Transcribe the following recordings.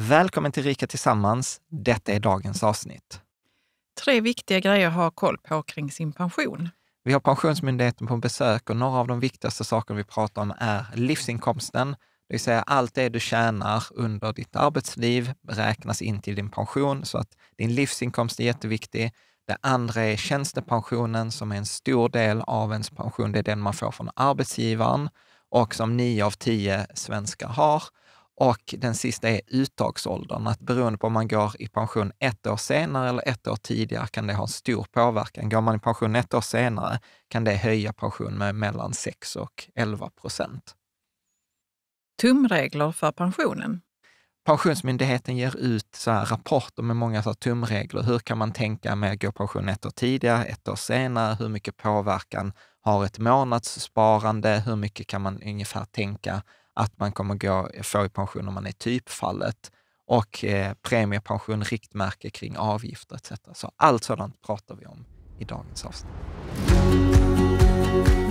Välkommen till Rika Tillsammans. Detta är dagens avsnitt. Tre viktiga grejer att ha koll på kring sin pension. Vi har Pensionsmyndigheten på besök och några av de viktigaste sakerna vi pratar om är livsinkomsten, det vill säga allt det du tjänar under ditt arbetsliv räknas in till din pension, så att din livsinkomst är jätteviktig. Det andra är tjänstepensionen som är en stor del av ens pension. Det är den man får från arbetsgivaren och som nio av tio svenskar har. Och den sista är uttagsåldern, att beroende på om man går i pension ett år senare eller ett år tidigare kan det ha en stor påverkan. Går man i pension ett år senare kan det höja pensionen med mellan 6 och 11 procent. Tumregler för pensionen? Pensionsmyndigheten ger ut så rapporter med många så tumregler. Hur kan man tänka med att gå i pension ett år tidigare, ett år senare? Hur mycket påverkan har ett månadssparande? Hur mycket kan man ungefär tänka att man kommer gå, få i pension om man är typfallet och eh, premiepension, riktmärke kring avgifter etc. Så allt sådant pratar vi om i dagens avsnitt.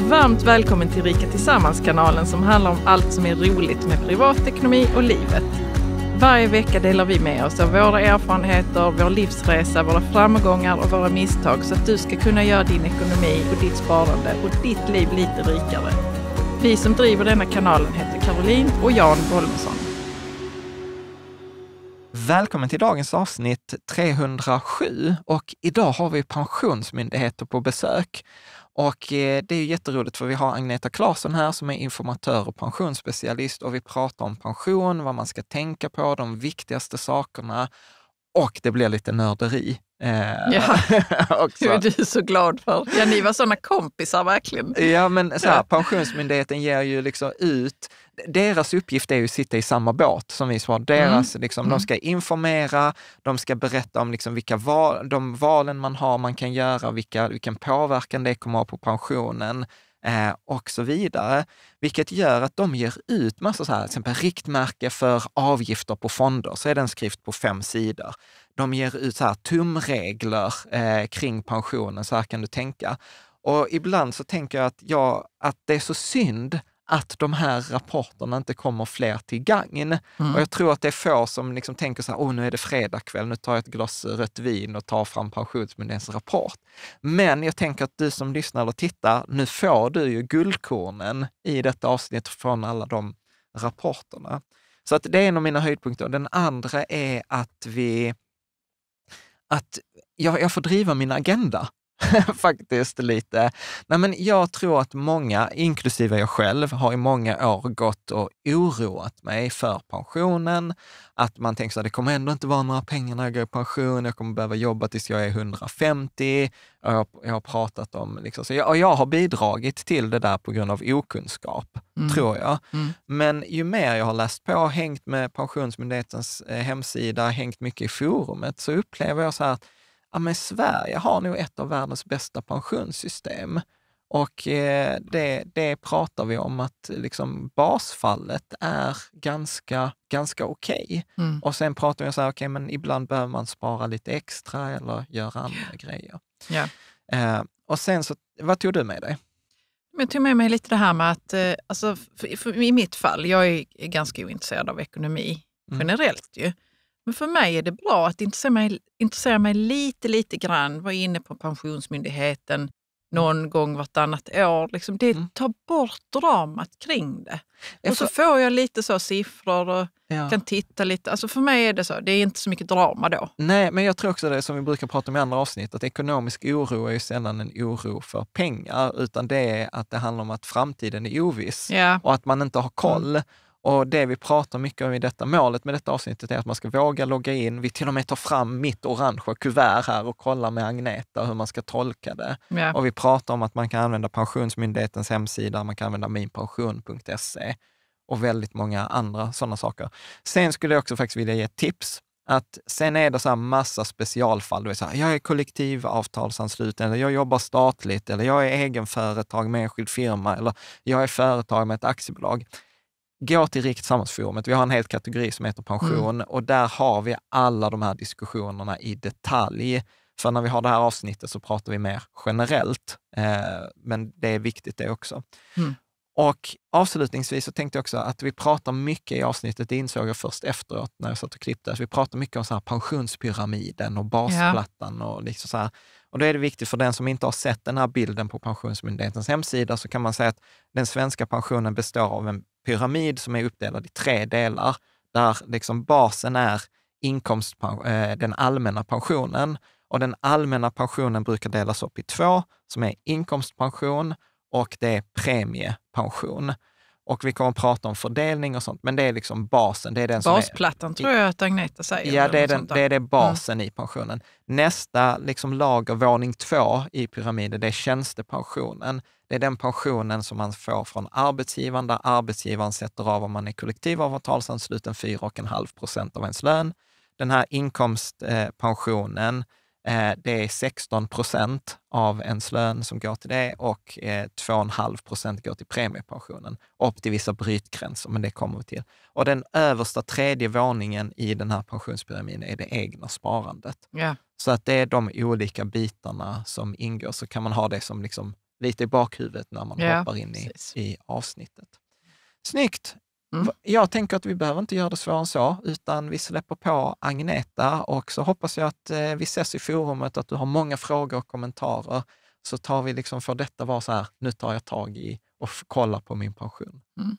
Varmt välkommen till Rika Tillsammans-kanalen som handlar om allt som är roligt med privatekonomi och livet. Varje vecka delar vi med oss av våra erfarenheter, vår livsresa, våra framgångar och våra misstag så att du ska kunna göra din ekonomi och ditt sparande och ditt liv lite rikare. Vi som driver denna kanalen heter Caroline och Jan Bolmesson. Välkommen till dagens avsnitt 307 och idag har vi Pensionsmyndigheter på besök. Och eh, det är ju jätteroligt för vi har Agneta Claesson här som är informatör och pensionsspecialist och vi pratar om pension, vad man ska tänka på, de viktigaste sakerna och det blir lite nörderi ja, eh, också. Hur är du så glad för? Ja, ni var sådana kompisar verkligen. Ja, men så här, Pensionsmyndigheten ger ju liksom ut deras uppgift är ju att sitta i samma båt som vi mm. Deras, mm. Liksom, De mm. ska informera, de ska berätta om liksom vilka val, de valen man har, man kan göra, vilka, vilken påverkan det kommer att ha på pensionen. Eh, och så vidare. Vilket gör att de ger ut massa, så här, till exempel riktmärke för avgifter på fonder, så är det en skrift på fem sidor. De ger ut så här, tumregler eh, kring pensionen, så här kan du tänka. Och ibland så tänker jag att, jag att det är så synd att de här rapporterna inte kommer fler till gagn. Mm. Och jag tror att det är få som liksom tänker så här, oh, nu är det fredag kväll, nu tar jag ett glas eh, rött vin och tar fram Pensionsmyndighetens rapport. Men jag tänker att du som lyssnar eller tittar, nu får du ju guldkornen i detta avsnitt från alla de rapporterna. Så att det är en av mina höjdpunkter. Den andra är att vi att jag, jag får driva min agenda. faktiskt lite. Nej, men jag tror att många, inklusive jag själv, har i många år gått och oroat mig för pensionen. Att man tänker så här, det kommer ändå inte vara några pengar när jag går i pension, jag kommer behöva jobba tills jag är 150. Jag, jag har pratat om, liksom, så jag, jag har bidragit till det där på grund av okunskap, mm. tror jag. Mm. Men ju mer jag har läst på, hängt med Pensionsmyndighetens eh, hemsida, hängt mycket i forumet, så upplever jag så här att ja, men Sverige har nog ett av världens bästa pensionssystem. Och eh, det, det pratar vi om att eh, liksom basfallet är ganska, ganska okej. Okay. Mm. Och sen pratar vi om att okay, ibland behöver man spara lite extra eller göra andra yeah. grejer. Yeah. Eh, och sen så, vad tog du med dig? Jag tog med mig lite det här med att, eh, alltså, för, för, i mitt fall, jag är ganska ointresserad av ekonomi mm. generellt ju. Men för mig är det bra att intressera mig, intressera mig lite, lite grann. Vara inne på Pensionsmyndigheten någon gång vartannat år. Liksom det mm. tar bort dramat kring det. Och så får jag lite så siffror och ja. kan titta lite. Alltså för mig är det så, det är inte så mycket drama då. Nej, men jag tror också det som vi brukar prata om i andra avsnitt, att ekonomisk oro är ju sällan en oro för pengar, utan det är att det handlar om att framtiden är oviss ja. och att man inte har mm. koll. Mm. Och det vi pratar mycket om i detta målet med detta avsnittet är att man ska våga logga in. Vi till och med tar fram mitt orangea kuvert här och kollar med Agneta hur man ska tolka det. Ja. Och vi pratar om att man kan använda Pensionsmyndighetens hemsida, man kan använda minpension.se och väldigt många andra sådana saker. Sen skulle jag också faktiskt vilja ge ett tips att sen är det så här massa specialfall. Du är så här, jag är kollektivavtalsansluten, eller jag jobbar statligt, eller jag är egenföretag med enskild firma, eller jag är företag med ett aktiebolag gå till Rikt Vi har en hel kategori som heter pension mm. och där har vi alla de här diskussionerna i detalj. För när vi har det här avsnittet så pratar vi mer generellt, eh, men det är viktigt det också. Mm. Och avslutningsvis så tänkte jag också att vi pratar mycket i avsnittet, det insåg jag först efteråt när jag satt och klippte, att vi pratar mycket om så här pensionspyramiden och basplattan. Ja. Och, liksom så här. och då är det viktigt för den som inte har sett den här bilden på Pensionsmyndighetens hemsida, så kan man säga att den svenska pensionen består av en pyramid som är uppdelad i tre delar, där liksom basen är inkomst, eh, den allmänna pensionen. Och den allmänna pensionen brukar delas upp i två, som är inkomstpension och det är premiepension och vi kommer att prata om fördelning och sånt, men det är liksom basen. Det är den Basplattan är, tror jag att Agneta säger. Ja, det är, den, det är det mm. basen mm. i pensionen. Nästa liksom lager, våning två i pyramiden, det är tjänstepensionen. Det är den pensionen som man får från arbetsgivaren, där arbetsgivaren sätter av, om man är kollektivavtalsansluten, 4,5 procent av ens lön. Den här inkomstpensionen, eh, Eh, det är 16 procent av ens lön som går till det och 2,5 eh, procent går till premiepensionen, upp till vissa brytgränser, men det kommer vi till. Och den översta tredje våningen i den här pensionspyramiden är det egna sparandet. Yeah. Så att det är de olika bitarna som ingår, så kan man ha det som liksom lite i bakhuvudet när man yeah, hoppar in i, i avsnittet. Snyggt! Mm. Jag tänker att vi behöver inte göra det svårare än så, utan vi släpper på Agneta och så hoppas jag att eh, vi ses i forumet, att du har många frågor och kommentarer. Så tar vi liksom, för detta vara så här, nu tar jag tag i och kollar på min pension. Mm.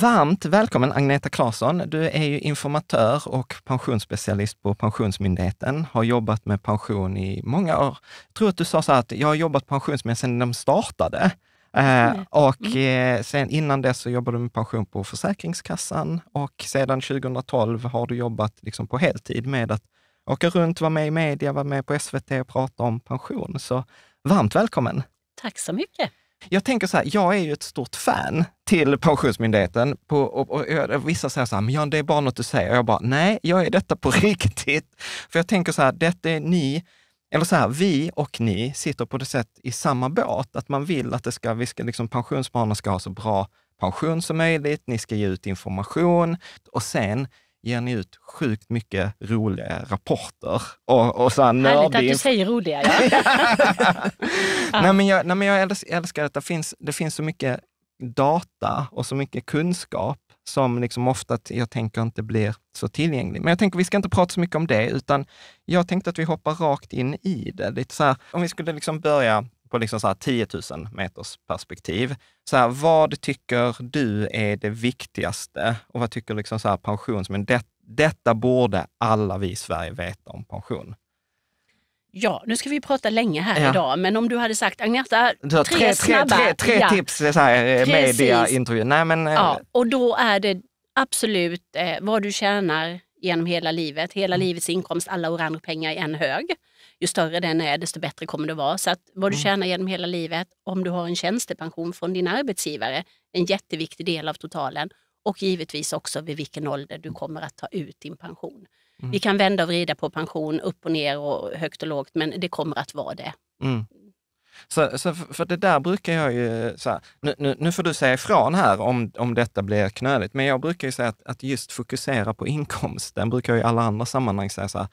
Varmt välkommen Agneta Claesson. Du är ju informatör och pensionsspecialist på Pensionsmyndigheten, har jobbat med pension i många år. Jag tror att du sa så här att jag har jobbat pensionsmed sedan de startade. Eh, mm. och mm. eh, sen innan dess så jobbade du med pension på Försäkringskassan och sedan 2012 har du jobbat liksom på heltid med att åka runt, vara med i media, vara med på SVT och prata om pension. Så varmt välkommen! Tack så mycket! Jag tänker så här, jag är ju ett stort fan till Pensionsmyndigheten. På, och, och, och, vissa säger så här, men Jan, det är bara något du säger. Och jag bara, nej, jag är detta på riktigt. För jag tänker så här, detta är ni eller så här, vi och ni sitter på det sätt i samma båt, att man vill att det ska, vi ska liksom, pensionsspararna ska ha så bra pension som möjligt, ni ska ge ut information och sen ger ni ut sjukt mycket roliga rapporter. Och, och så här Härligt att du säger roliga. Ja. nej, men jag, nej, men jag älskar att det finns, det finns så mycket data och så mycket kunskap som liksom ofta jag tänker inte blir så tillgänglig. Men jag tänker vi ska inte prata så mycket om det, utan jag tänkte att vi hoppar rakt in i det. Lite så här, om vi skulle liksom börja på liksom så här 10 000 meters perspektiv. Så här, vad tycker du är det viktigaste och vad tycker liksom så här pensionsmyndigheten? Det, detta borde alla vi i Sverige veta om pension. Ja, nu ska vi prata länge här ja. idag, men om du hade sagt Agneta, tre, tre snabba. Tre, tre, tre tips, så här, eh, media, intervju. Nej, men, eh, ja, och då är det absolut eh, vad du tjänar genom hela livet, hela mm. livets inkomst, alla orange pengar i en hög. Ju större den är, desto bättre kommer det vara. Så att vad du mm. tjänar genom hela livet, om du har en tjänstepension från din arbetsgivare, en jätteviktig del av totalen och givetvis också vid vilken ålder du kommer att ta ut din pension. Mm. Vi kan vända och vrida på pension, upp och ner och högt och lågt, men det kommer att vara det. Mm. Så, så, för det där brukar jag ju, så här, nu, nu, nu, får du säga ifrån här om, om detta blir knöligt, men jag brukar ju säga att, att just fokusera på inkomsten, brukar jag i alla andra sammanhang säga så här,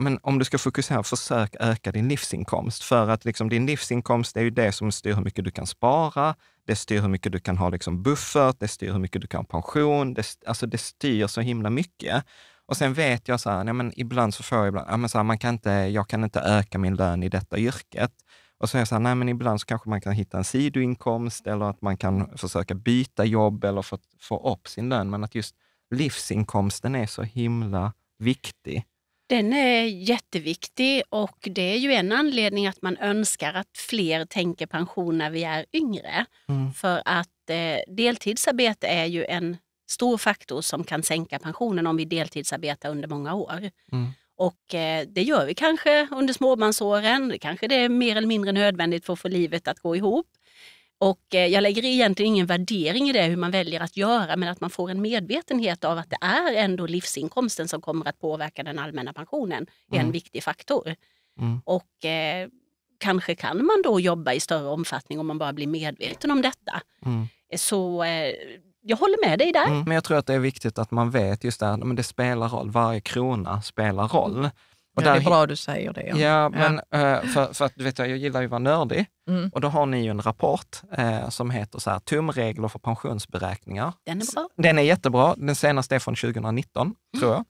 men om du ska fokusera, försök öka din livsinkomst. För att liksom din livsinkomst är ju det som styr hur mycket du kan spara, det styr hur mycket du kan ha liksom buffert, det styr hur mycket du kan ha pension, det, alltså det styr så himla mycket. Och sen vet jag så här, nej, men ibland så får jag ibland, ja, men så här, man kan inte, jag kan inte öka min lön i detta yrket. Och så är jag så här, nej men ibland så kanske man kan hitta en sidoinkomst eller att man kan försöka byta jobb eller få, få upp sin lön. Men att just livsinkomsten är så himla viktig. Den är jätteviktig och det är ju en anledning att man önskar att fler tänker pension när vi är yngre. Mm. För att eh, deltidsarbete är ju en stor faktor som kan sänka pensionen om vi deltidsarbetar under många år. Mm. Och eh, det gör vi kanske under småbarnsåren. Kanske det är mer eller mindre nödvändigt för att få livet att gå ihop. Och eh, jag lägger egentligen ingen värdering i det hur man väljer att göra, men att man får en medvetenhet av att det är ändå livsinkomsten som kommer att påverka den allmänna pensionen är mm. en viktig faktor. Mm. Och eh, kanske kan man då jobba i större omfattning om man bara blir medveten om detta. Mm. Så eh, jag håller med dig där. Mm, men jag tror att det är viktigt att man vet just det här, det spelar roll. Varje krona spelar roll. Mm. Och ja, där, det är bra du säger det. Ja, ja men eh, för, för att du jag gillar ju att vara nördig. Mm. Och då har ni ju en rapport eh, som heter så här, tumregler för pensionsberäkningar. Den är bra. Den är jättebra. Den senaste är från 2019, mm. tror jag.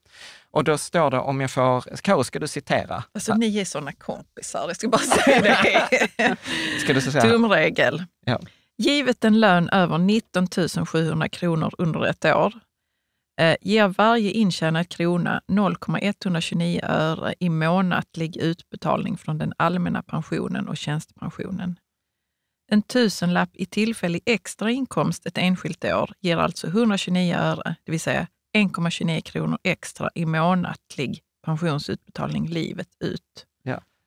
Och då står det, om jag får, Karo ska du citera? Alltså ni är såna kompisar, jag ska bara säga det. ska du säga? Tumregel. Ja. Givet en lön över 19 700 kronor under ett år eh, ger varje intjänad krona 0,129 öre i månatlig utbetalning från den allmänna pensionen och tjänstepensionen. En tusenlapp i tillfällig extra inkomst ett enskilt år ger alltså 129 öre, det vill säga 1,29 kronor extra i månatlig pensionsutbetalning livet ut.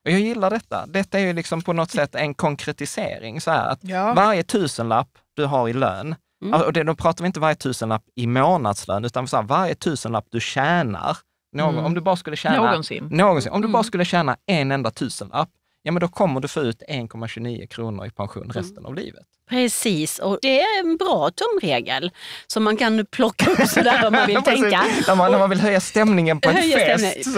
Och jag gillar detta. Detta är ju liksom på något sätt en konkretisering. Så här, att ja. Varje tusenlapp du har i lön, mm. alltså, det, då pratar vi inte varje tusenlapp i månadslön, utan så här, varje tusenlapp du tjänar, någon, mm. om du bara skulle tjäna, någonsin. någonsin om du mm. bara skulle tjäna en enda tusenlapp, ja men då kommer du få ut 1,29 kronor i pension resten mm. av livet. Precis, och det är en bra tumregel som man kan plocka upp sådär om man vill tänka. när, man, när man vill höja stämningen på en höja fest. Precis,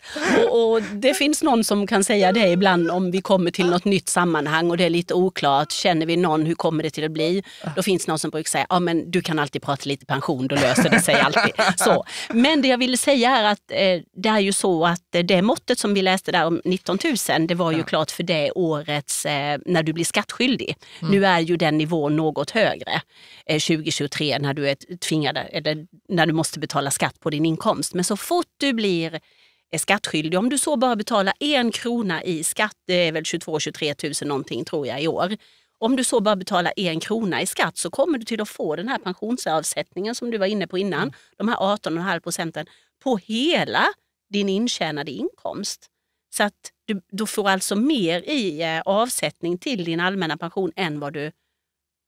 bara... och, och, det finns någon som kan säga det ibland om vi kommer till något nytt sammanhang och det är lite oklart. Känner vi någon, hur kommer det till att bli? Då finns någon som brukar säga, ja men du kan alltid prata lite pension, då löser det sig alltid. Så. Men det jag ville säga är att eh, det är ju så att eh, det måttet som vi läste där om 19 000, det var ju ja. klart för det årets eh, när du blir skattskyldig. Mm. Nu är är ju den nivån något högre 2023 eh, när du är tvingad, eller när du måste betala skatt på din inkomst. Men så fort du blir eh, skattskyldig, om du så bara betalar en krona i skatt, det är väl 22-23 000 någonting tror jag i år, om du så bara betalar en krona i skatt så kommer du till att få den här pensionsavsättningen som du var inne på innan, mm. de här 18,5 procenten, på hela din intjänade inkomst. Så att du, du får alltså mer i eh, avsättning till din allmänna pension än vad du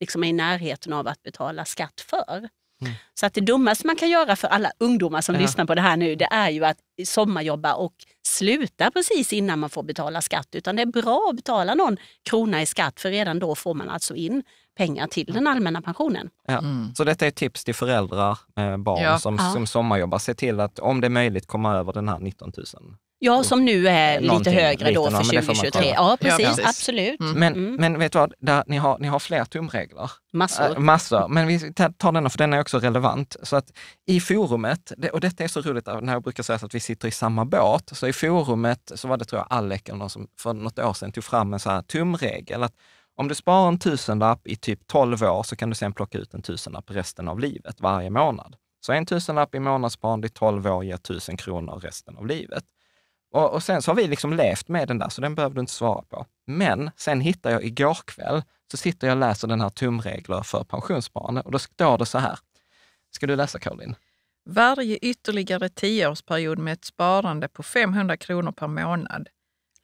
liksom är i närheten av att betala skatt för. Mm. Så att det dummaste man kan göra för alla ungdomar som ja. lyssnar på det här nu, det är ju att sommarjobba och sluta precis innan man får betala skatt. Utan det är bra att betala någon krona i skatt för redan då får man alltså in pengar till mm. den allmänna pensionen. Ja. Mm. Så detta är tips till föräldrar, eh, barn ja. Som, som sommarjobbar. Se till att om det är möjligt komma över den här 19 000. Ja, som nu är eh, lite högre då för 2023. Ja, precis. Ja, Absolut. Mm. Men, mm. men vet du vad, Där, ni, har, ni har fler tumregler. Massor. Äh, massor. Men vi tar denna, för den är också relevant. Så att i forumet, och detta är så roligt när jag brukar säga att vi sitter i samma båt, så i forumet så var det tror jag Alec eller någon som för något år sedan tog fram en så här tumregel. Att om du sparar en tusenlapp i typ 12 år så kan du sen plocka ut en tusenlapp resten av livet, varje månad. Så en tusenlapp i månadssparande i 12 år ger tusen kronor resten av livet. Och, och, sen så har vi liksom levt med den där, så den behöver du inte svara på. Men sen hittar jag igår kväll, så sitter jag och läser den här tumregler för pensionssparande och då står det så här. Ska du läsa Caroline? Varje ytterligare tioårsperiod med ett sparande på 500 kronor per månad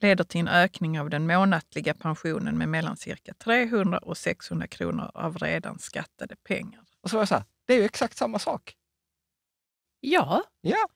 leder till en ökning av den månatliga pensionen med mellan cirka 300 och 600 kronor av redan skattade pengar. Och så var jag så här, det är ju exakt samma sak. Ja. Ja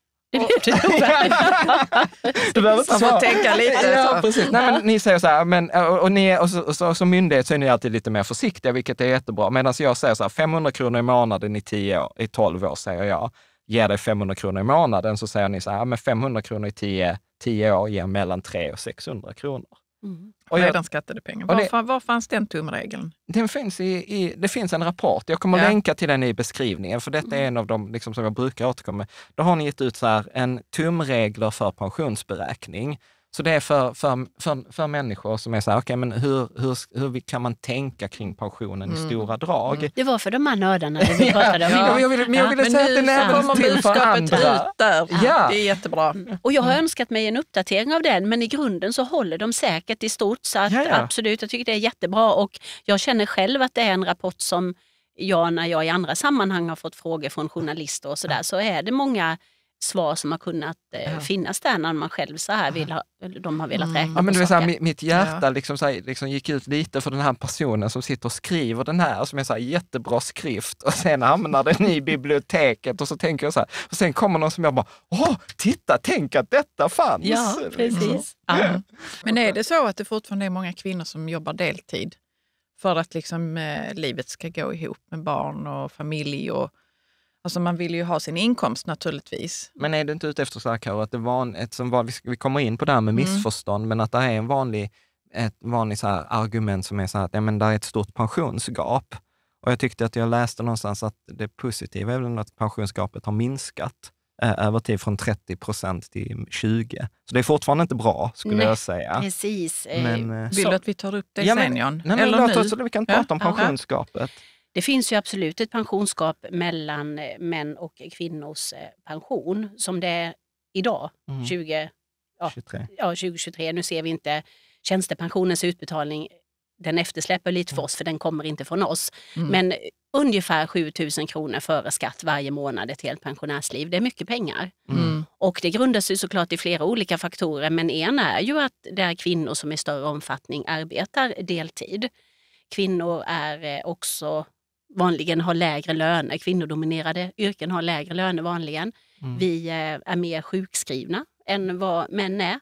du behöver inte Så tänka lite. Ja, precis. Nej, men ni säger så här, men, och, ni, och så, och så, som myndighet så är ni alltid lite mer försiktiga, vilket är jättebra. Medan jag säger så här, 500 kronor i månaden i, 10 år, i 12 år säger jag, ger dig 500 kronor i månaden, så säger ni så här, men 500 kronor i 10, 10 år ger mellan 300 och 600 kronor. Mm. Och jag, redan skattade pengar. Var, det, fan, var fanns den tumregeln? Den finns i, i, det finns en rapport, jag kommer ja. länka till den i beskrivningen, för detta är mm. en av de liksom, som jag brukar återkomma med. Då har ni gett ut så här, en tumregler för pensionsberäkning så det är för, för, för, för människor som är så här, okay, men hur, hur, hur kan man tänka kring pensionen mm. i stora drag? Mm. Det var för de här nördarna vi pratade om ja. Jag ville, men jag ville ja. säga men att den till för andra. Ut där. Ja. Det är jättebra. Mm. Och jag har mm. önskat mig en uppdatering av den, men i grunden så håller de säkert i stort. Så att, absolut, jag tycker det är jättebra och jag känner själv att det är en rapport som jag, när jag i andra sammanhang har fått frågor från journalister och sådär, så är det många svar som har kunnat eh, ja. finnas där när man själv så här vill ha, de har velat mm. räkna mm. ja, men på saker. Mitt hjärta liksom, så här, liksom gick ut lite för den här personen som sitter och skriver den här, som är så här, jättebra skrift och sen hamnar den i biblioteket och så tänker jag så här, och sen kommer någon som jag bara, åh, titta, tänk att detta fanns! Ja, liksom. precis. Ja. Men är det så att det fortfarande är många kvinnor som jobbar deltid för att liksom, eh, livet ska gå ihop med barn och familj och Alltså man vill ju ha sin inkomst naturligtvis. Men är du inte ute efter så här, att det van, ett som van, vi kommer in på det här med mm. missförstånd, mm. men att det är en vanlig, ett vanligt så här argument som är så här att ja, men det är ett stort pensionsgap. Och jag tyckte att jag läste någonstans att det positiva är väl att pensionsgapet har minskat eh, över tid från 30 procent till 20. Så det är fortfarande inte bra, skulle nej, jag säga. Precis. Eh, men, eh, Vill du att vi tar upp det ja, sen, John? Nej, men, Eller låt oss, vi kan ja, prata om pensionsgapet. Ja. Det finns ju absolut ett pensionsgap mellan eh, män och kvinnors eh, pension som det är idag, mm. 20, ja, 23. Ja, 2023. Nu ser vi inte tjänstepensionens utbetalning. Den eftersläpper lite för mm. oss, för den kommer inte från oss. Mm. Men ungefär 7000 kronor före skatt varje månad ett helt pensionärsliv. Det är mycket pengar. Mm. mm. Och det grundar sig såklart i flera olika faktorer, men en är ju att det är kvinnor som i större omfattning arbetar deltid. Kvinnor är eh, också vanligen har lägre löner. Kvinnodominerade yrken har lägre löner vanligen. Mm. Vi eh, är mer sjukskrivna än vad män är.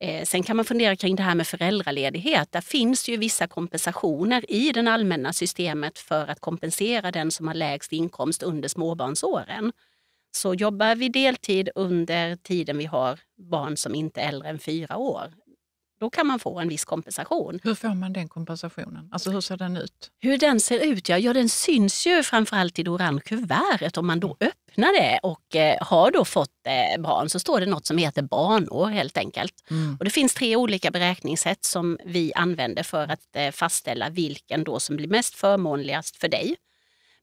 Eh, sen kan man fundera kring det här med föräldraledighet. Där finns ju vissa kompensationer i det allmänna systemet för att kompensera den som har lägst inkomst under småbarnsåren. Så jobbar vi deltid under tiden vi har barn som inte är äldre än fyra år då kan man få en viss kompensation. Hur får man den kompensationen? Alltså hur ser den ut? Hur den ser ut? Ja, ja den syns ju framförallt i det orange kuvertet. Om man då mm. öppnar det och eh, har då fått eh, barn så står det något som heter barnår helt enkelt. Mm. Och det finns tre olika beräkningssätt som vi använder för att eh, fastställa vilken då som blir mest förmånligast för dig.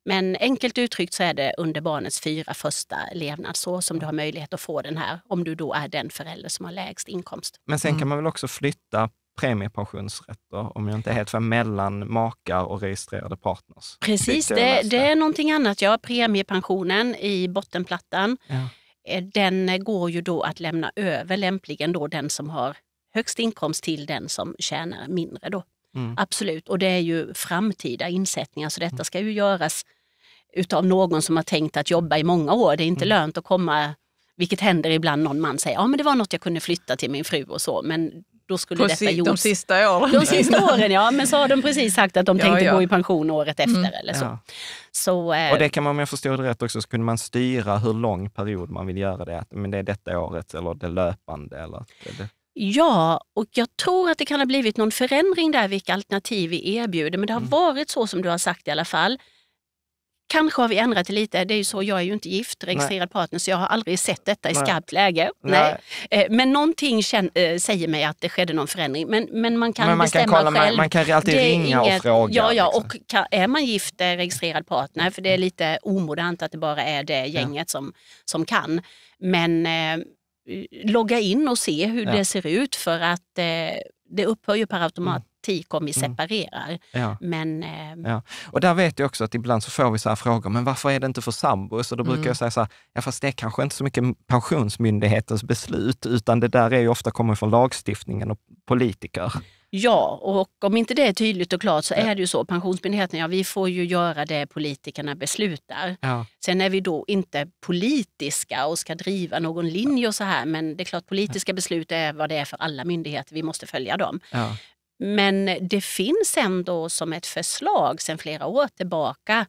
Men enkelt uttryckt så är det under barnets fyra första levnadsår som du har möjlighet att få den här, om du då är den förälder som har lägst inkomst. Men sen kan mm. man väl också flytta premiepensionsrätter, om jag inte är helt för mellan makar och registrerade partners. Precis, det, det, är någonting annat. Ja, premiepensionen i bottenplattan, ja. Eh, den går ju då att lämna över lämpligen då den som har högst inkomst till den som tjänar mindre. Då. Mm. Absolut, och det är ju framtida insättningar så detta mm. ska ju göras utav någon som har tänkt att jobba i många år. Det är inte mm. lönt att komma, vilket händer ibland, någon man säger ja men det var något jag kunde flytta till min fru och så. Men då skulle precis, detta gjorts. De sista åren. De sista åren ja, men så har de precis sagt att de ja, tänkte ja. gå i pension året mm. efter mm. eller så. Ja. så äh, och det kan man, om jag förstår det rätt också, så kunde man styra hur lång period man vill göra det. Att, men det är detta året eller det löpande. Eller, det, det. Ja, och jag tror att det kan ha blivit någon förändring där vilka alternativ vi erbjuder, men det har mm. varit så som du har sagt i alla fall. Kanske har vi ändrat det lite. Det är ju så, jag är ju inte gift, registrerad Nej. partner, så jag har aldrig sett detta i Nej. skarpt läge. Nej. Nej. Eh, men någonting känner, eh, säger mig att det skedde någon förändring. Men, men man kan men man bestämma kan kolla, själv. Man, man kan alltid ringa inget, och fråga. Ja, ja liksom. och kan, är man gift, eh, registrerad partner, för det är mm. lite omodernt att det bara är det gänget ja. som, som kan. Men Eh, logga in och se hur ja. det ser ut för att eh, det upphör ju per mm. automat om vi mm. separerar. Mm. Ja. Men, eh, ja. Och där vet jag också att ibland så får vi så här frågor, men varför är det inte för sambos? Och då brukar mm. jag säga så här, ja fast det är kanske inte så mycket Pensionsmyndighetens beslut, utan det där är ju ofta kommer från lagstiftningen och politiker. Ja, och om inte det är tydligt och klart så ja. är det ju så. Pensionsmyndigheten, ja vi får ju göra det politikerna beslutar. Ja. Sen är vi då inte politiska och ska driva någon linje och så här, men det är klart politiska beslut är vad det är för alla myndigheter, vi måste följa dem. Ja. Men det finns ändå som ett förslag sedan flera år tillbaka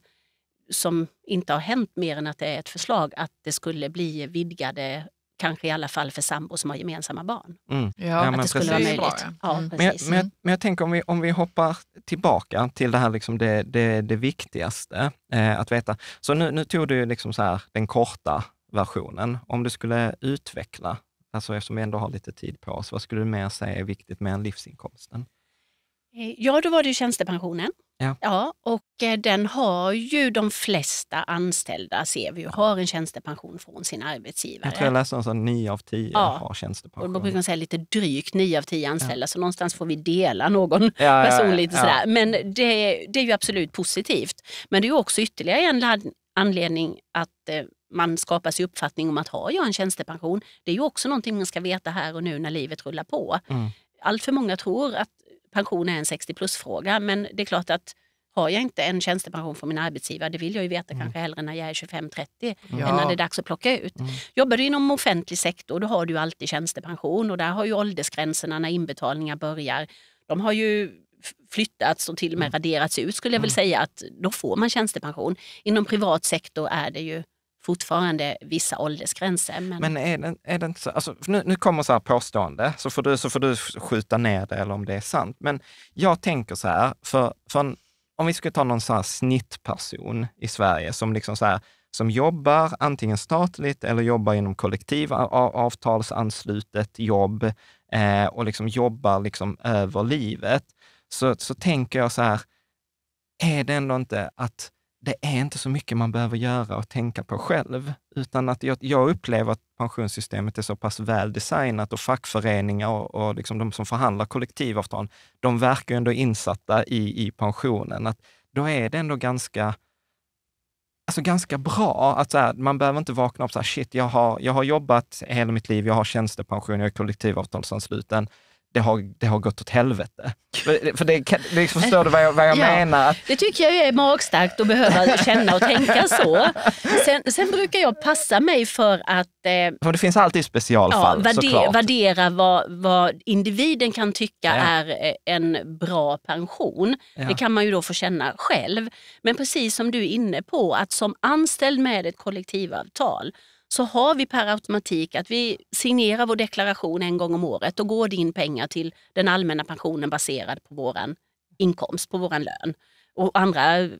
som inte har hänt mer än att det är ett förslag att det skulle bli vidgade kanske i alla fall för sambor som har gemensamma barn. Mm. Ja, ja, att det skulle vara möjligt. ja. Ja, mm. men, jag, men, jag, mm. men jag tänker om vi, om vi hoppar tillbaka till det här liksom det, det, det viktigaste eh, att veta. Så nu, nu tog du liksom så här, den korta versionen. Om du skulle utveckla, alltså eftersom vi ändå har lite tid på oss, vad skulle du mer säga är viktigt med livsinkomsten? Eh, ja, då var det ju tjänstepensionen Ja. ja, och eh, den har ju de flesta anställda, ser vi, har en tjänstepension från sin arbetsgivare. Jag tror jag läste någonstans att nio av tio ja. har tjänstepension. Och då brukar man säga lite drygt nio av tio anställda, ja. så någonstans får vi dela någon ja, personligt. Ja, Sådär. Men det, det, är ju absolut positivt. Men det är också ytterligare en anledning att eh, man skapar sig uppfattning om att har jag en tjänstepension? Det är ju också någonting man ska veta här och nu när livet rullar på. Mm allt för många tror att pension är en 60 plus-fråga, men det är klart att har jag inte en tjänstepension från min arbetsgivare, det vill jag ju veta mm. kanske hellre när jag är 25-30 ja. Mm. än när det är dags att plocka ut. Mm. Jobbar du inom offentlig sektor, då har du alltid tjänstepension och där har ju åldersgränserna när inbetalningar börjar, de har ju flyttats och till och med mm. raderats ut skulle jag väl mm. säga att då får man tjänstepension. Inom privat sektor är det ju fortfarande vissa åldersgränser. Men, men är, det, är det inte så, alltså, nu, nu kommer så här påstående, så får, du, så får du skjuta ner det eller om det är sant. Men jag tänker så här, för, för en, om vi skulle ta någon så snittperson i Sverige som liksom så här, som jobbar antingen statligt eller jobbar inom kollektivavtalsanslutet jobb eh, och liksom jobbar liksom över livet, så, så tänker jag så här, är det ändå inte att det är inte så mycket man behöver göra och tänka på själv, utan att jag, jag upplever att pensionssystemet är så pass väl designat och fackföreningar och, och liksom de som förhandlar kollektivavtal, de verkar ändå insatta i, i pensionen. Att då är det ändå ganska, alltså ganska bra. Att så här, man behöver inte vakna upp så här, shit, jag har, jag har jobbat hela mitt liv, jag har tjänstepension, jag är kollektivavtalsansluten det har, det har gått åt helvete. För det, det liksom förstår du vad jag, vad jag ja, menar? Det tycker jag är magstarkt att behöva känna och tänka så. Sen, sen brukar jag passa mig för att... Eh, för det finns alltid specialfall ja, värder, Värdera vad, vad individen kan tycka ja. är eh, en bra pension. Ja. Det kan man ju då få känna själv. Men precis som du är inne på, att som anställd med ett kollektivavtal så har vi per automatik att vi signerar vår deklaration en gång om året och går din pengar till den allmänna pensionen baserad på vår inkomst, på vår lön. Och andra mm,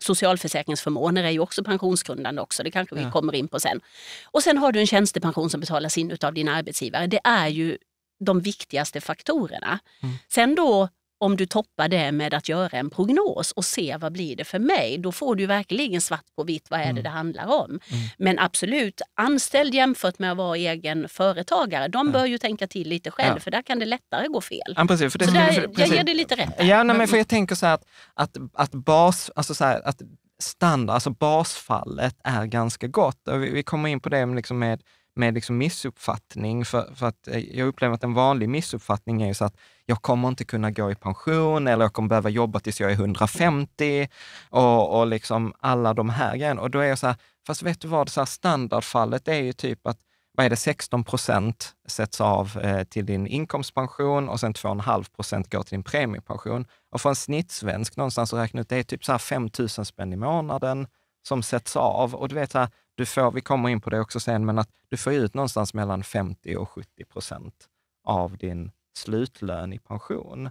socialförsäkringsförmåner är ju också pensionsgrundande också, det kanske vi ja. kommer in på sen. Och sen har du en tjänstepension som betalas in av din arbetsgivare. Det är ju de viktigaste faktorerna. Mm. Sen då om du toppar det med att göra en prognos och se vad blir det för mig, då får du verkligen svart på vitt vad är det mm. det handlar om. Mm. Men absolut, anställd jämfört med att vara egen företagare, de ja. bör ju tänka till lite själv ja. för där kan det lättare gå fel. Ja, precis, för det, så där, precis. jag ger dig lite rätt. Ja, nej, men mm. för jag tänker så här att, att, att bas, alltså så här, att standard, alltså basfallet är ganska gott. Vi, vi kommer in på det liksom med med liksom missuppfattning. För, för att eh, jag upplever att en vanlig missuppfattning är ju så att jag kommer inte kunna gå i pension eller jag kommer behöva jobba tills jag är 150 och, och liksom alla de här grejerna. Och då är jag så här, fast vet du vad, så standardfallet är ju typ att vad är det, 16 procent sätts av eh, till din inkomstpension och sen 2,5 procent går till din premiepension. Och för en snittsvensk någonstans att räkna ut, det är typ så här 5 000 spänn i månaden som sätts av. Och du vet, så här, du får, vi kommer in på det också sen, men att du får ut någonstans mellan 50 och 70 procent av din slutlön i pension.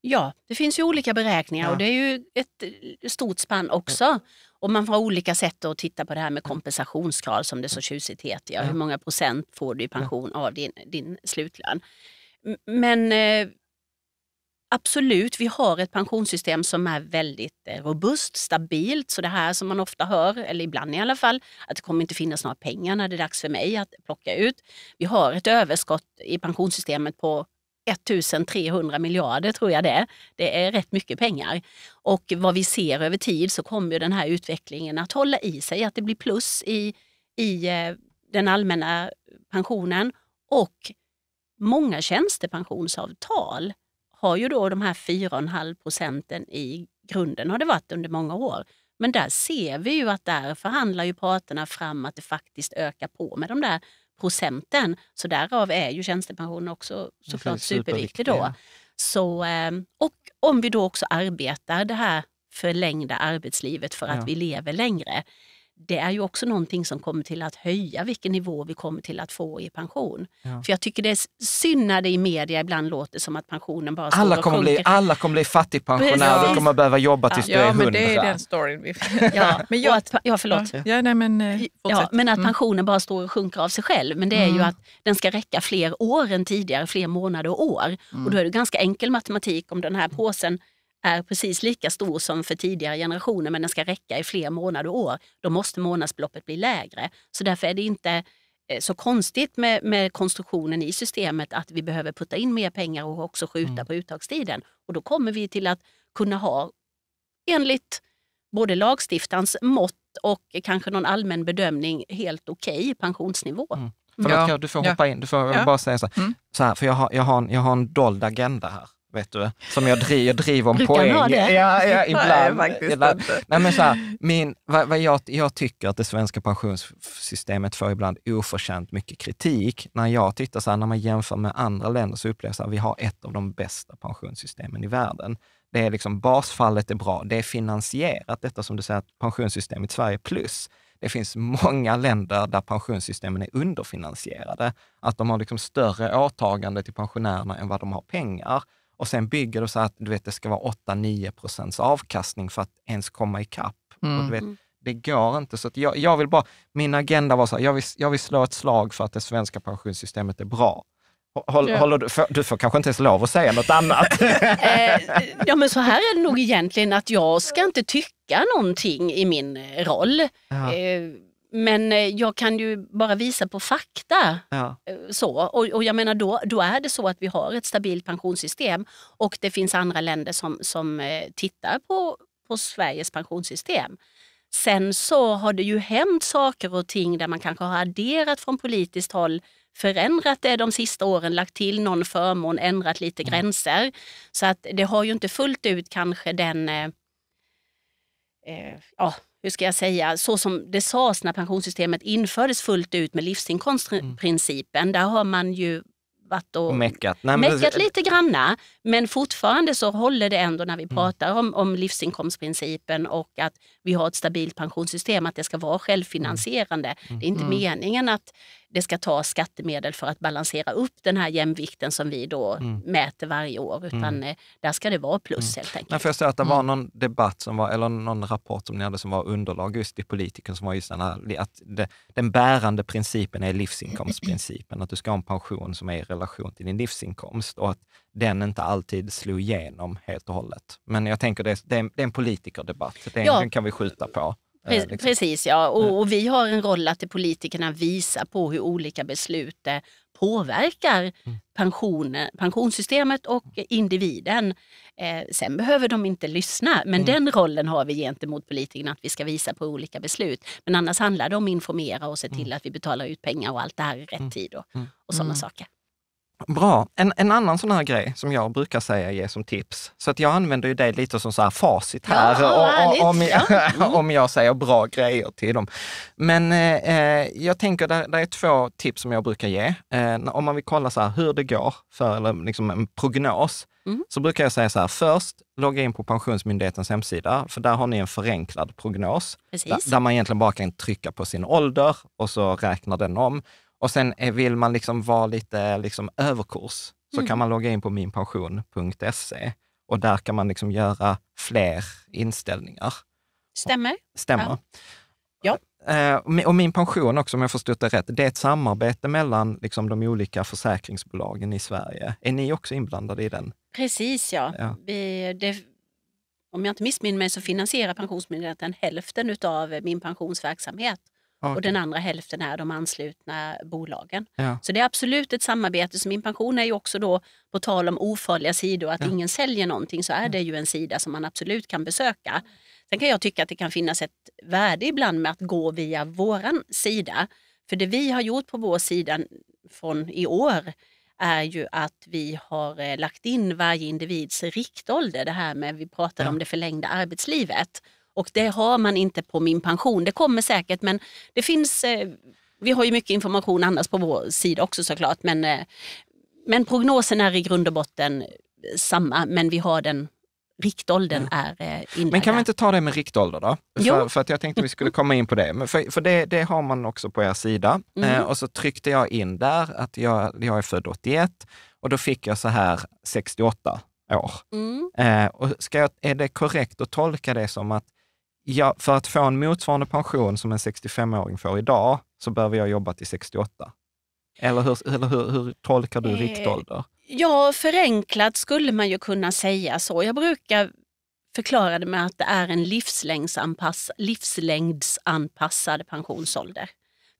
Ja, det finns ju olika beräkningar ja. och det är ju ett eh, stort spann också. Och man får olika sätt att titta på det här med kompensationskrav som det så tjusigt heter. Ja. Hur många procent får du i pension av din, din slutlön? Men eh, absolut, vi har ett pensionssystem som är väldigt eh, robust, stabilt. Så det här som man ofta hör, eller ibland i alla fall, att det kommer inte finnas några pengar när det är dags för mig att plocka ut. Vi har ett överskott i pensionssystemet på 1300 miljarder tror jag det är. Det är rätt mycket pengar. Och vad vi ser över tid så kommer den här utvecklingen att hålla i sig, att det blir plus i, i eh, den allmänna pensionen och många tjänstepensionsavtal har ju då de här 4,5 procenten i grunden, har det varit under många år. Men där ser vi ju att där förhandlar ju parterna fram att det faktiskt ökar på med de där procenten. Så därav är ju tjänstepensionen också såklart superviktig då. Så, ehm, och om vi då också arbetar det här förlängda arbetslivet för att ja. vi lever längre det är ju också någonting som kommer till att höja vilken nivå vi kommer till att få i pension. Ja. För jag tycker det är synd när det i media ibland låter som att pensionen bara alla kommer bli, Alla kommer bli fattigpensionärer, du kommer behöva jobba tills ja. du är 100. Ja, men det är den storyn vi... ja, men jag, att, ja, förlåt. Ja, nej, men, eh, ja, men att mm. pensionen bara står och sjunker av sig själv. Men det är mm. ju att den ska räcka fler år än tidigare, fler månader och år. Mm. Och då är det ganska enkel matematik om den här påsen är precis lika stor som för tidigare generationer men den ska räcka i fler månader och år, då måste månadsbeloppet bli lägre. Så därför är det inte eh, så konstigt med, med konstruktionen i systemet att vi behöver putta in mer pengar och också skjuta mm. på uttagstiden. Och då kommer vi till att kunna ha, enligt både lagstiftarens mått och kanske någon allmän bedömning, helt okej okay pensionsnivå. Mm. Förlåt, ja. du får hoppa ja. in. Du får ja. bara säga så här, mm. så här för jag har, jag, har en, jag har en dold agenda här vet du, som jag, driv, jag driver om Brukar poäng. Ha det? Ja, ja, ibland. Nej, ibland. Nej, men så här, min, vad, vad jag, jag tycker att det svenska pensionssystemet får ibland oförtjänt mycket kritik. När jag tittar så här, när man jämför med andra länder så upplever jag att vi har ett av de bästa pensionssystemen i världen. Det är liksom, basfallet är bra, det är finansierat, detta som du säger, att pensionssystemet i Sverige plus. Det finns många länder där pensionssystemen är underfinansierade. Att de har liksom större åtagande till pensionärerna än vad de har pengar och sen bygger du så att du vet, det ska vara 8-9 procents avkastning för att ens komma ikapp. Mm. Och du mm. vet, mm. det går inte. Så jag, jag, vill bara, min agenda var så här, jag vill, jag vill slå ett slag för att det svenska pensionssystemet är bra. Håll, ja. håller du, för, du får kanske inte ens lov att säga något annat. eh, ja, men så här är det nog egentligen, att jag ska inte tycka någonting i min eh, roll. Ja. Eh, men eh, jag kan ju bara visa på fakta. Ja. Eh, så, och, och, jag menar då, då är det så att vi har ett stabilt pensionssystem och det finns andra länder som, som eh, tittar på, på Sveriges pensionssystem. Sen så har det ju hänt saker och ting där man kanske har adderat från politiskt håll förändrat det de sista åren, lagt till någon förmån, ändrat lite mm. gränser. Så att det har ju inte fullt ut kanske den eh, eh, ja, hur ska jag säga, så som det sades när pensionssystemet infördes fullt ut med livsinkomstprincipen. Mm. Där har man ju varit och, och meckat, Nej, men... meckat lite granna. Men fortfarande så håller det ändå när vi mm. pratar om, om livsinkomstprincipen och att vi har ett stabilt pensionssystem, att det ska vara självfinansierande. Mm. Det är inte mm. meningen att det ska tas skattemedel för att balansera upp den här jämvikten som vi då mm. mäter varje år, utan mm. Eh, där ska det vara plus mm. helt enkelt. Men för jag säga att det var mm. någon debatt som var, eller någon rapport som ni hade som var underlag just till politiken som var just den här, att det, den bärande principen är livsinkomstprincipen, att du ska ha en pension som är i relation till din livsinkomst och att den inte alltid slog igenom helt och hållet. Men jag tänker det, det, är, en, det är en politikerdebatt, den, ja. den kan vi skjuta på. Eh, precis, liksom. precis ja. Och, mm. och, vi har en roll att politikerna visa på hur olika beslut eh, påverkar mm. pensioner, eh, pensionssystemet och individen. Eh, sen behöver de inte lyssna, men mm. den rollen har vi gentemot politikerna att vi ska visa på olika beslut. Men annars handlar det om att informera och se till mm. att vi betalar ut pengar och allt det här i rätt tid och, och sådana mm. saker. Bra. En, en annan sån här grej som jag brukar säga ge som tips, så att jag använder ju det lite som så här facit här ja, och, och, om, jag, om jag säger bra grejer till dem. Men eh, eh jag tänker, det, det är två tips som jag brukar ge. Eh, om man vill kolla så här, hur det går, för eller liksom en prognos, Mm. så brukar jag säga så här, först logga in på Pensionsmyndighetens hemsida, för där har ni en förenklad prognos, där, där, man egentligen bara kan trycka på sin ålder och så räknar den om. Och sen är, vill man liksom vara lite liksom överkurs, så mm. kan man logga in på minpension.se och där kan man liksom göra fler inställningar. Stämmer. Stämmer. Ja. ja. Eh, och Min pension också, om jag förstått det rätt, det är ett samarbete mellan liksom de olika försäkringsbolagen i Sverige. Är ni också inblandade i den? Precis, ja. ja. Vi, det, om jag inte missminner mig så finansierar Pensionsmyndigheten hälften av min pensionsverksamhet. Okay. Och den andra hälften är de anslutna bolagen. Ja. Så det är absolut ett samarbete. Så min pension är ju också då, på tal om ofarliga sidor, att ja. ingen säljer någonting, så är det ju en sida som man absolut kan besöka. Sen kan jag tycka att det kan finnas ett värde ibland med att gå via våran sida. För det vi har gjort på vår sida från i år är ju att vi har eh, lagt in varje individs riktålder. Det här med, vi pratade ja. om det förlängda arbetslivet. Och det har man inte på min pension. Det kommer säkert men det finns, eh, vi har ju mycket information annars på vår sida också såklart. Men, eh, men prognosen är i grund och botten samma men vi har den riktåldern mm. är eh, inlagda. Men kan vi inte ta det med riktålder då? För, för att jag tänkte vi skulle komma in på det. Men för för det, det har man också på er sida. Eh, mm. Eh, och så tryckte jag in där att jag, jag är född 81 och då fick jag så här 68 år. Mm. Eh, och ska jag, är det korrekt att tolka det som att ja, för att få en motsvarande pension som en 65-åring får idag, så behöver jag jobba till 68. Eller hur, eller hur, hur tolkar du eh, riktålder? Ja, förenklat skulle man ju kunna säga så. Jag brukar förklara det med att det är en livslängdsanpassad pensionsålder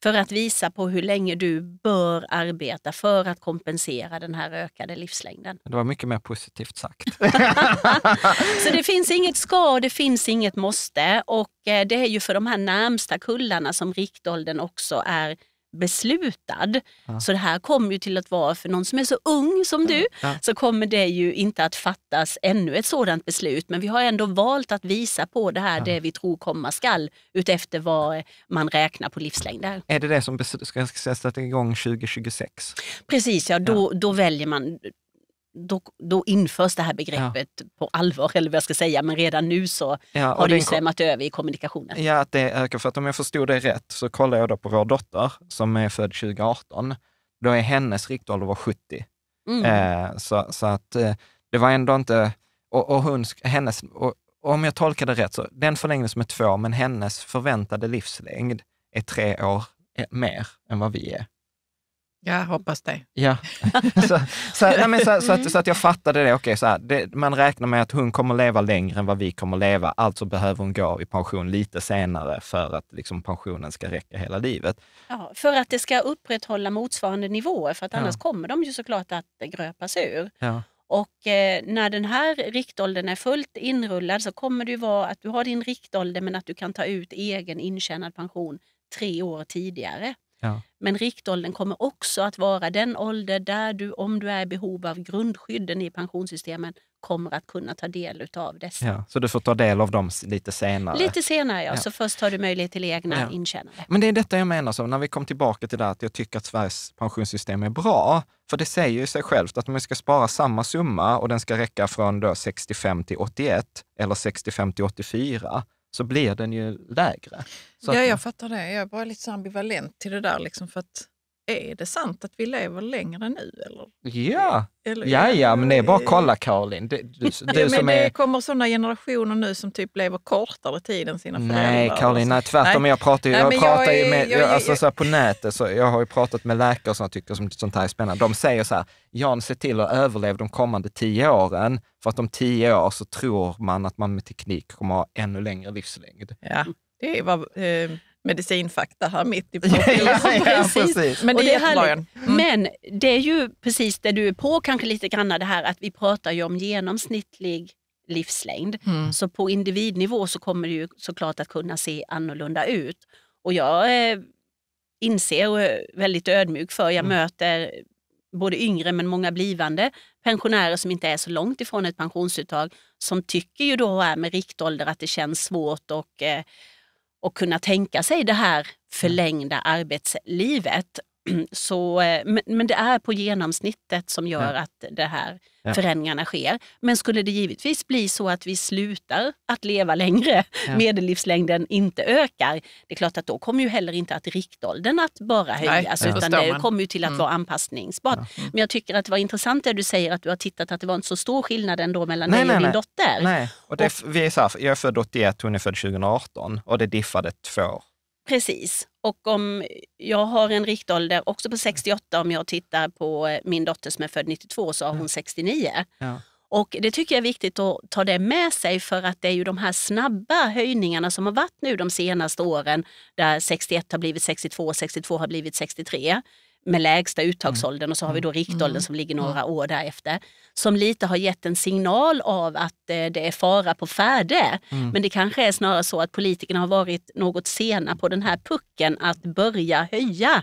för att visa på hur länge du bör arbeta för att kompensera den här ökade livslängden. Det var mycket mer positivt sagt. så det finns inget ska, och det finns inget måste och eh, det är ju för de här närmsta kullarna som riktåldern också är beslutad. Ja. Så det här kommer ju till att vara, för någon som är så ung som du, ja. så kommer det ju inte att fattas ännu ett sådant beslut. Men vi har ändå valt att visa på det här, ja. det vi tror komma skall, utefter vad man räknar på livslängder. Är det det som ska sätta igång 2026? Precis, ja, då, då väljer man då, då införs det här begreppet ja. på allvar, eller vad jag ska säga, men redan nu så ja, har det ju svämmat över i kommunikationen. Ja, att det ökar. För att om jag förstod det rätt så kollar jag då på vår dotter som är född 2018. Då är hennes riktålder var 70. Mm. Eh, så, så att eh, det var ändå inte... Och, och hon, hennes, och, om jag tolkar det rätt, så den förlängdes är två, men hennes förväntade livslängd är tre år eh, mer än vad vi är. Ja, hoppas det. Ja. så, så, nej, men så, så, att, så att jag fattade det, okej, så här, det, man räknar med att hon kommer leva längre än vad vi kommer leva, alltså behöver hon gå i pension lite senare för att liksom, pensionen ska räcka hela livet. Ja, för att det ska upprätthålla motsvarande nivåer, för att annars ja. kommer de ju såklart att gröpas ur. Ja. Och eh, när den här riktåldern är fullt inrullad så kommer det ju vara att du har din riktålder men att du kan ta ut egen intjänad pension tre år tidigare. Ja. Men riktåldern kommer också att vara den ålder där du, om du är i behov av grundskydden i pensionssystemen, kommer att kunna ta del av dessa. Ja, så du får ta del av dem lite senare? Lite senare, ja. ja. Så först har du möjlighet till egna ja. intjänande. Men det är detta jag menar, så när vi kom tillbaka till det att jag tycker att Sveriges pensionssystem är bra. För det säger ju sig självt att om vi ska spara samma summa och den ska räcka från 65 till 81 eller 65 till 84, så blir den ju lägre. Så ja, jag fattar det. Jag är bara lite ambivalent till det där. Liksom, för att är det sant att vi lever längre nu? Eller? Ja. Eller, ja, ja, men det är bara att kolla Karin. Du, du, du som det är... kommer sådana generationer nu som typ lever kortare tid än sina nej, föräldrar. Nej, Karin, nej, tvärtom. Jag pratar ju, med, alltså, på nätet, så jag har ju pratat med läkare som tycker som, sånt här är spännande. De säger så här, Jan, se till att överleva de kommande tio åren, för att om tio år så tror man att man med teknik kommer ha ännu längre livslängd. Ja, det var... Eh, medicinfakta här mitt i profilen. Ja, ja, precis. Men det, är Mm. Men det är ju precis det du är på kanske lite grann det här att vi pratar ju om genomsnittlig livslängd. Mm. Så på individnivå så kommer det ju såklart att kunna se annorlunda ut. Och jag eh, inser och är väldigt ödmjuk för, jag mm. möter både yngre men många blivande pensionärer som inte är så långt ifrån ett pensionsuttag som tycker ju då här med riktålder att det känns svårt och eh, och kunna tänka sig det här förlängda mm. arbetslivet. Så, eh, men, men, det är på genomsnittet som gör ja. att de här ja. förändringarna sker. Men skulle det givetvis bli så att vi slutar att leva längre, ja. medellivslängden inte ökar, det är klart att då kommer ju heller inte att riktåldern att bara höjas, Nej, utan det kommer ju till att mm. vara anpassningsbart. Mm. Men jag tycker att det var intressant det du säger att du har tittat att det var inte så stor skillnad ändå mellan nej, dig och nej, din nej. dotter. Nej, och det, och, vi är så här, jag är född 81, hon är född 2018 och det diffade två år. Precis, och om jag har en riktålder också på 68, mm. om jag tittar på eh, min dotter som är född 92 så har hon 69. Ja. Och Det tycker jag är viktigt att ta det med sig för att det är ju de här snabba höjningarna som har varit nu de senaste åren där 61 har blivit 62, och 62 har blivit 63 med lägsta mm. uttagsåldern och så har vi då mm. riktåldern mm. som ligger några år därefter. Som lite har gett en signal av att eh, det är fara på färde. Mm. Men det kanske är snarare så att politikerna har varit något sena på den här pucken att börja höja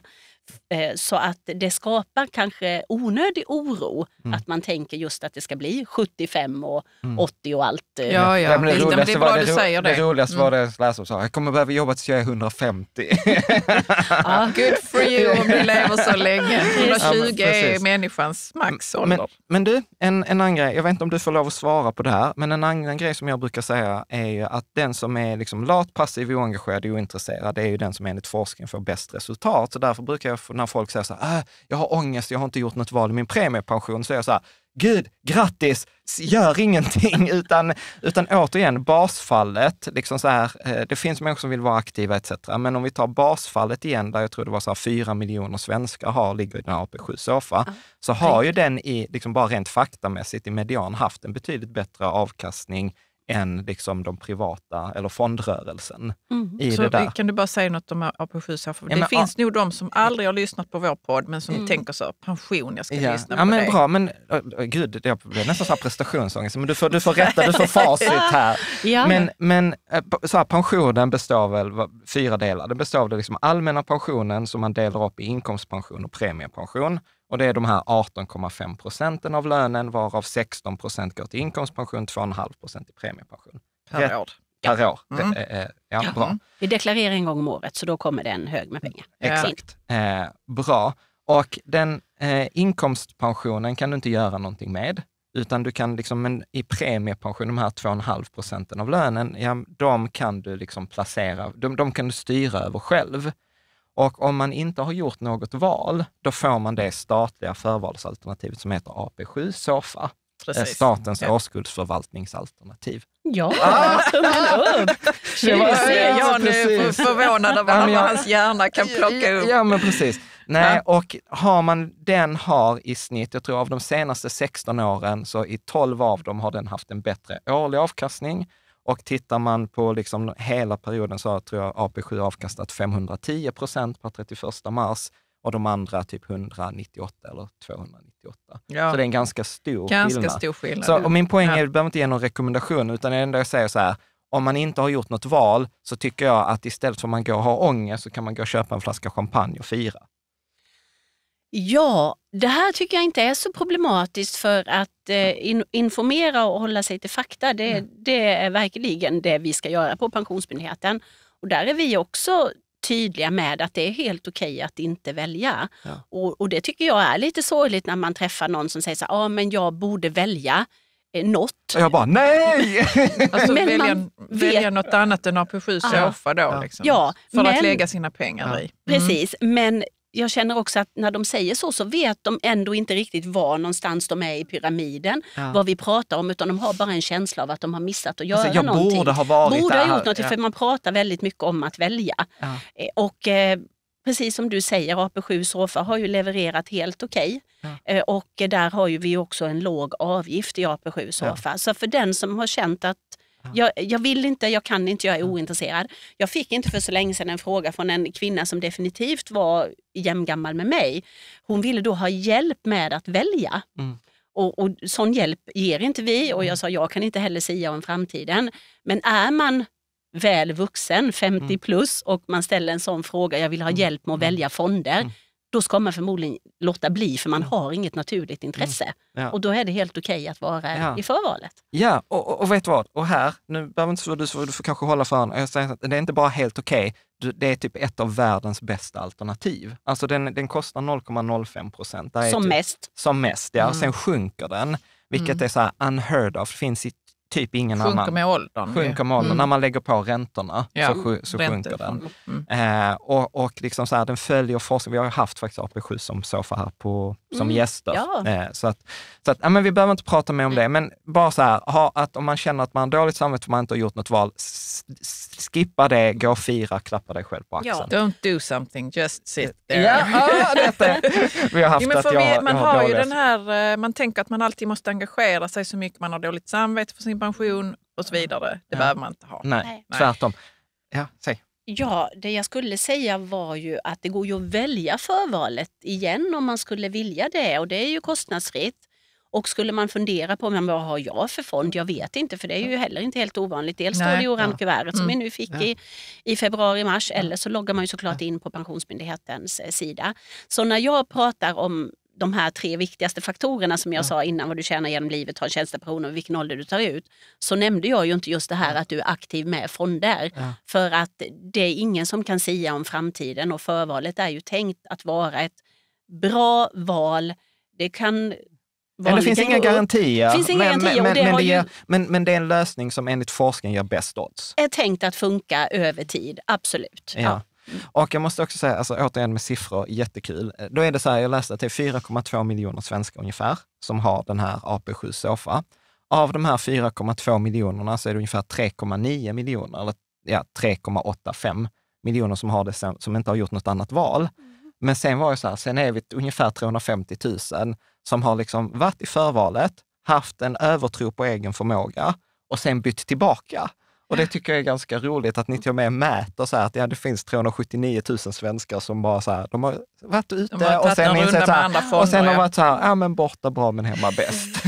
Eh, så att det skapar kanske onödig oro mm. att man tänker just att det ska bli 75 och mm. 80 och allt. Eh. Ja, ja. ja det, liksom, roligaste det är bra det, du säger det. Det roligaste mm. var det läsaren sa, jag kommer behöva jobba tills jag är 150. ja, ah, good for you om du lever så länge. 120 ja, är människans maxålder. Men, men, du, en, en annan grej, jag vet inte om du får lov att svara på det här, men en annan grej som jag brukar säga är ju att den som är liksom lat, passiv, oengagerad och ointresserad, det är ju den som enligt forskningen får bäst resultat. Så därför brukar jag när, när folk säger så här, äh, jag har ångest, jag har inte gjort något val i min premiepension, så är jag så här, Gud, grattis, gör ingenting, utan, utan återigen basfallet, liksom så här, eh, det finns människor som vill vara aktiva etc. Men om vi tar basfallet igen, där jag tror det var så här, 4 miljoner svenskar har, ligger i den här AP7-soffa, mm. så har ju den i, liksom bara rent faktamässigt i median haft en betydligt bättre avkastning än liksom de privata eller fondrörelsen. Mm. I så det där. Kan du bara säga något om AP7? Ja, det finns ja. nog de som aldrig har lyssnat på vår podd men som mm. tänker så, pension, jag ska ja. lyssna på men dig. Bra, men oh, gud, jag blev nästan så här prestationsångest. Men du får, du får rätta, du får facit här. ja. Men, men så här, pensionen består väl av fyra delar. Den består av det liksom allmänna pensionen som man delar upp i inkomstpension och premiepension. Och det är de här 18,5 procenten av lönen, varav 16 procent går till inkomstpension, 2,5 procent till premiepension. Per år. Per år. Mm. Det, eh, ja, bra. Mm. Vi deklarerar en gång om året, så då kommer det en hög med pengar. Exakt. Eh, bra. Och den eh, inkomstpensionen kan du inte göra någonting med, utan du kan liksom, men i premiepension, de här 2,5 procenten av lönen, ja, de kan du liksom placera, de, de kan du styra över själv. Och om man inte har gjort något val, då får man det statliga förvalsalternativet som heter AP7 SOFA. Eh, precis. Statens ja. årskullsförvaltningsalternativ. Ja, tummen upp! Det var, ja, jag är förvånad över ja, vad hans hjärna kan plocka upp. Ja, men precis. Nej, ja. och har man, den har i snitt, jag tror av de senaste 16 åren, så i 12 av dem har den haft en bättre årlig avkastning. Och tittar man på liksom hela perioden så tror jag AP7 avkastat 510 procent per 31 mars och de andra typ 198 eller 298. Ja. Så det är en ganska stor ganska skillnad. Stor skillnad. Så, och min poäng är, ja. du behöver inte ge någon rekommendation, utan det enda jag säger så här, om man inte har gjort något val så tycker jag att istället för att man går och har ångest så kan man gå och köpa en flaska champagne och fira. Ja, det här tycker jag inte är så problematiskt för att eh, in, informera och hålla sig till fakta, det, mm. det, är verkligen det vi ska göra på Pensionsmyndigheten. Och där är vi också tydliga med att det är helt okej okay att inte välja. Ja. Och, och, det tycker jag är lite sorgligt när man träffar någon som säger så här, ah, men jag borde välja eh, något. Och jag bara, nej! alltså men välja, man vet... välja något annat än AP7 Sofa ah, då, liksom, ja, för men, att lägga sina pengar ja. i. Mm. Precis, men jag känner också att när de säger så så vet de ändå inte riktigt var någonstans de är i pyramiden, ja. vad vi pratar om, utan de har bara en känsla av att de har missat att alltså, göra alltså, jag någonting. Borde ha varit borde där. ha gjort någonting, ja. för man pratar väldigt mycket om att välja. Ja. Eh, och eh, precis som du säger, AP7 Sofa har ju levererat helt okej. Okay. Eh, och där har ju vi också en låg avgift i AP7 Sofa. Så för den som har känt att jag, jag, vill inte, jag kan inte, jag är ointresserad. Jag fick inte för så länge sedan en fråga från en kvinna som definitivt var jämngammal med mig. Hon ville då ha hjälp med att välja. Mm. Och, och sån hjälp ger inte vi och jag mm. sa jag kan inte heller sia om framtiden. Men är man väl vuxen, 50 mm. plus och man ställer en sån fråga, jag vill ha mm. hjälp med att välja fonder då ska man förmodligen låta bli för man har inget naturligt intresse. Mm. Ja. Och då är det helt okej att vara ja. i förvalet. Ja, och, och, och, vet du vad? Och här, nu behöver inte du, du får kanske hålla för öronen. Det är inte bara helt okej, det är typ ett av världens bästa alternativ. Alltså den, den kostar 0,05 procent. Som typ, mest. Som mest, ja. Mm. Sen sjunker den, vilket mm. är så unheard of. Det finns i typ ingen sjunker annan. Sjunker med åldern. Sjunker med åldern. Mm. När man lägger på räntorna ja. så, så sjunker den. Mm. Eh, och och liksom så här, den följer forskning. Vi har ju haft faktiskt AP7 som sofa här på, som mm. gäster. Ja. Eh, så att, så att ja, men vi behöver inte prata mer om det, men bara så här, ha, att om man känner att man har dåligt samvete för man inte har gjort något val, skippa det, gå och fira, klappa dig själv på axeln. Ja. Don't do something, just sit there. Ja, ah, detta. Vi har haft ja, att jag, vi, man jag har, har ju den här, eh, man tänker att man alltid måste engagera sig så mycket, man har dåligt samvete för sin pension och så vidare. Det ja. behöver man inte ha. Nej, Nej. tvärtom. Ja, säg. Ja, det jag skulle säga var ju att det går ju att välja förvalet igen om man skulle vilja det och det är ju kostnadsfritt. Och skulle man fundera på men vad har jag för fond? Jag vet inte för det är ju heller inte helt ovanligt. Dels står det i orange kuvertet som vi mm. nu fick ja. i, i februari, mars eller så loggar man ju såklart in på Pensionsmyndighetens eh, sida. Så när jag pratar om de här tre viktigaste faktorerna som jag ja. sa innan, vad du tjänar genom livet, har en tjänstepension och vilken ålder du tar ut, så nämnde jag ju inte just det här att du är aktiv med fonder. Ja. För att det är ingen som kan sia om framtiden och förvalet är ju tänkt att vara ett bra val. Det kan Men det finns inga garantier. men, det är en lösning som enligt forskningen ger bäst odds. Är tänkt att funka över tid, absolut. Ja. Ja. Och jag måste också säga, alltså, återigen med siffror, jättekul. Eh, då är det så här, jag läste att det är 4,2 miljoner svenskar ungefär som har den här AP7 Sofa. Av de här 4,2 miljonerna så är det ungefär 3,9 miljoner, eller ja, 3,85 miljoner som, har det sen, som inte har gjort något annat val. Mm. Men sen var det så här, sen är vi ungefär 350 000 som har liksom varit i förvalet, haft en övertro på egen förmåga och sen bytt tillbaka. Och det tycker jag är ganska roligt att ni till och med mäter så här, att ja, det finns 379 000 svenskar som bara så här, de har varit ute har och sen insett så här, fonder, och sen har de varit så här, ja men borta bra men hemma bäst.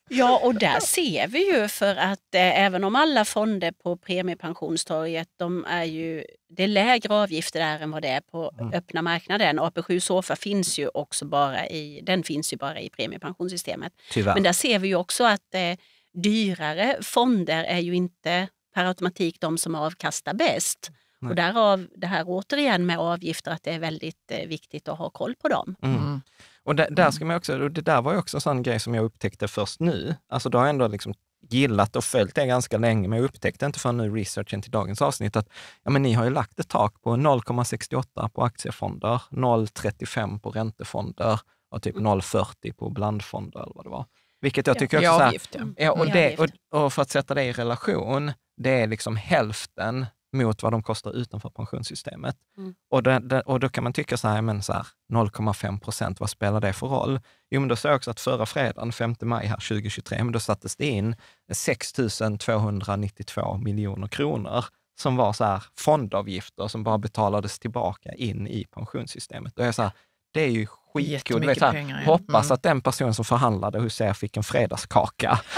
ja, och där ser vi ju för att eh, även om alla fonder på premiepensionstorget, de är ju det är lägre avgifter där än vad det är på mm. öppna marknaden. AP7 Sofa finns ju också bara i, den finns ju bara i premiepensionssystemet. Tyvärr. Men där ser vi ju också att eh, dyrare fonder är ju inte per automatik de som avkastar bäst. Nej. Och därav det här återigen med avgifter, att det är väldigt eh, viktigt att ha koll på dem. Mm. mm. Och det, där mm. ska man också, och det där var ju också en sån grej som jag upptäckte först nu. Alltså då har jag ändå liksom gillat och följt det ganska länge, men jag upptäckte inte förrän nu researchen till dagens avsnitt att ja, men ni har ju lagt ett tak på 0,68 på aktiefonder, 0,35 på räntefonder och typ 0,40 mm. på blandfonder eller vad det var. Vilket jag tycker ja, också... Avgift, ja. och, det, och, och, för att sätta det i relation, det är liksom hälften mot vad de kostar utanför pensionssystemet. Mm. Och, det, och då kan man tycka så här, men så 0,5 procent, vad spelar det för roll? Jo, men då såg jag också att förra fredagen, 5 maj här 2023, men då sattes det in 6 292 miljoner kronor som var så här fondavgifter som bara betalades tillbaka in i pensionssystemet. Då är jag så här, det är ju skitkul. vet, här, pengar, ja. Hoppas mm. att den person som förhandlade hos er fick en fredagskaka.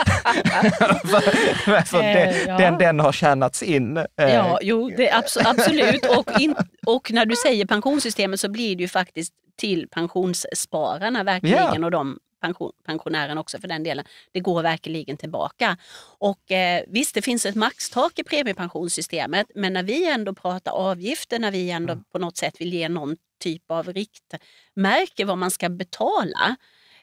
för, för eh, det, ja. den, den har tjänats in. Eh. Ja, jo, abso absolut. Och, in, och när du säger pensionssystemet så blir det ju faktiskt till pensionsspararna verkligen yeah. och de pensionären också för den delen. Det går verkligen tillbaka. Och eh, visst, det finns ett maxtak i premiepensionssystemet, men när vi ändå pratar avgifter, när vi ändå mm. på något sätt vill ge någon typ av riktmärke vad man ska betala.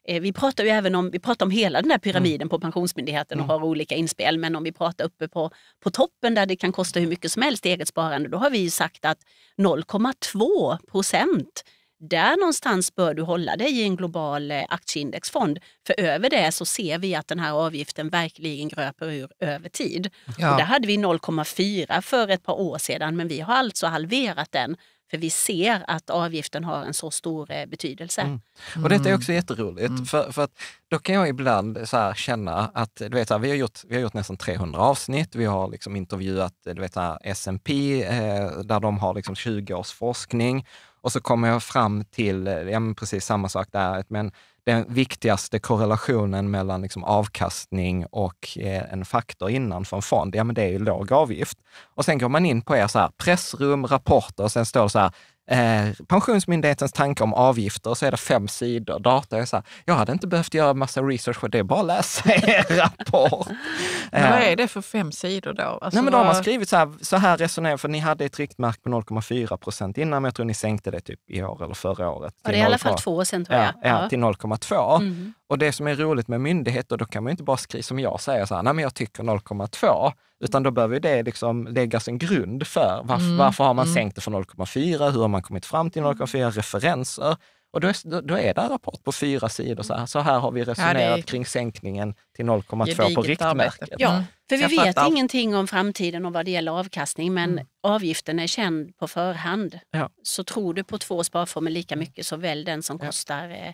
Eh, vi pratar ju även om, vi pratar om hela den här pyramiden mm. på Pensionsmyndigheten och mm. har olika inspel. Men om vi pratar uppe på, på toppen där det kan kosta hur mycket som helst i eget sparande, då har vi sagt att 0,2 procent där någonstans bör du hålla dig i en global eh, aktieindexfond. För över det så ser vi att den här avgiften verkligen gröper ur över tid. Ja. Och där hade vi 0,4 för ett par år sedan men vi har alltså halverat den för vi ser att avgiften har en så stor eh, betydelse. Mm. Och detta är mm. också jätteroligt, mm. för, för att då kan jag ibland så känna att, du vet, vi, har gjort, vi har gjort nästan 300 avsnitt, vi har liksom intervjuat du S&P eh, där de har liksom 20 års forskning och så kommer jag fram till eh, ja, precis samma sak där, men den viktigaste korrelationen mellan liksom avkastning och eh, en faktor innanför en fond, ja men det är ju låg avgift. Och sen går man in på er så här, pressrum, rapporter och sen står det så här, eh, Pensionsmyndighetens tanke om avgifter, så är det fem sidor data. Jag, så här, jag hade inte behövt göra massa research för det, bara att läsa er rapport. men vad eh, är det för fem sidor då? Alltså, nej, men då har man skrivit så här, så här resonerar för ni hade ett riktmärke på 0,4 procent innan, men jag tror ni sänkte det typ i år eller förra året. Ja, det är i alla fall två år tror jag. Ja, ja. till 0,2. Mm. Och det som är roligt med myndigheter, då kan man ju inte bara skriva som jag säger, så här, nej men jag tycker 0,2 utan då behöver det liksom läggas en grund för varför, mm. varför har man mm. sänkt det från 0,4? Hur har man kommit fram till 0,4? Mm. Referenser. Och då är, då är det en rapport på fyra sidor. Så här, så här har vi resonerat ja, kring sänkningen till 0,2 på riktmärket. Ja, mm. för vi vet av... ingenting om framtiden och vad det gäller avkastning, men mm. avgiften är känd på förhand. Ja. Så tror du på två sparformer lika mm. mycket, så välj den som ja. kostar eh,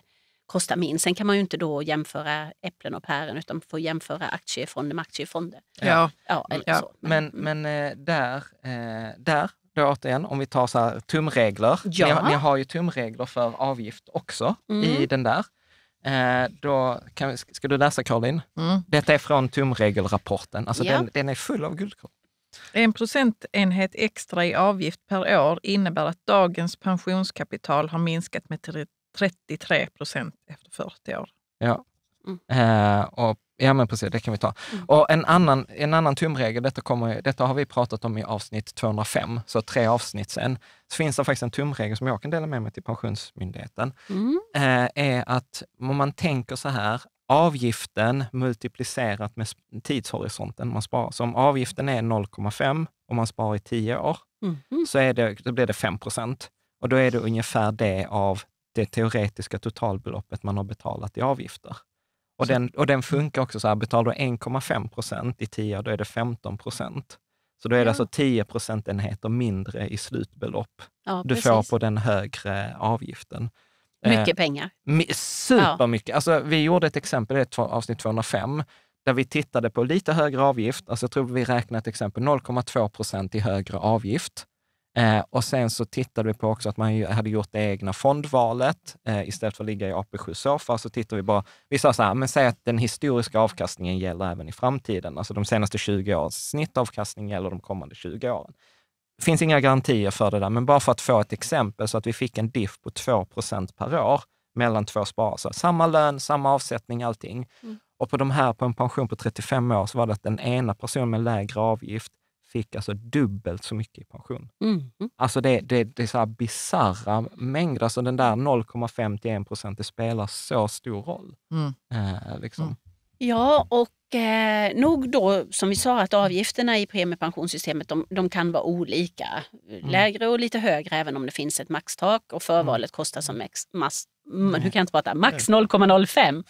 kostar min. Sen kan man ju inte då jämföra äpplen och päron utan får jämföra aktiefonder med aktiefonder. Ja, ja, ja så, mm, men, mm. men, men eh, där, eh, där då återigen, om vi tar så här, tumregler. Ja. Ni, har, ni, har ju tumregler för avgift också mm. i den där. Eh, då kan vi, ska du läsa Caroline? Mm. Detta är från tumregelrapporten. Alltså ja. den, den, är full av guldkorn. En procentenhet extra i avgift per år innebär att dagens pensionskapital har minskat med 33 procent efter 40 år. Ja. Mm. Eh, och, ja, men precis, det kan vi ta. Mm. Och en annan, en annan tumregel, detta, kommer, detta har vi pratat om i avsnitt 205, så tre avsnitt sen, så finns det faktiskt en tumregel som jag kan dela med mig till Pensionsmyndigheten. Mm. Eh, är att om man tänker så här, avgiften multiplicerat med tidshorisonten man sparar. Så om avgiften är 0,5 och man sparar i 10 år, mhm. så är det, då blir det 5 procent. Och då är det ungefär det av det teoretiska totalbeloppet man har betalat i avgifter. Och den, och den funkar också så här, betalar du 1,5 procent i 10 då är det 15 procent. Så då är det ja. alltså 10 procentenheter mindre i slutbelopp ja, du får på den högre avgiften. Mycket eh, pengar. Supermycket. Ja. Alltså, vi gjorde ett exempel i avsnitt 205, där vi tittade på lite högre avgift. Alltså, jag tror vi räknade till exempel 0,2 procent i högre avgift. Eh, och sen så tittade vi på också att man hade gjort det egna fondvalet. Eh, istället för att ligga i AP7 Sofa så tittade vi bara, vi sa så här, men säg att den historiska avkastningen gäller även i framtiden. Alltså de senaste 20 årens snittavkastning gäller de kommande 20 åren. Det finns inga garantier för det där, men bara för att få ett exempel så att vi fick en diff på 2 per år mellan två sparare. Samma lön, samma avsättning, allting. Mm. Och på de här, på en pension på 35 år, så var det att den ena personen med lägre avgift fick alltså dubbelt så mycket i pension. Mm. Alltså det, det, det är så här bisarra mängder. Alltså den där 0,51 procent, det spelar så stor roll. Mm. Eh, liksom. Mm. Ja, och eh, nog då, som vi sa, att avgifterna i premiepensionssystemet de, de kan vara olika. Mm. Lägre och lite högre även om det finns ett maxtak och förvalet mm. kostar som max, max Mm. hur kan jag inte prata, max 0,05.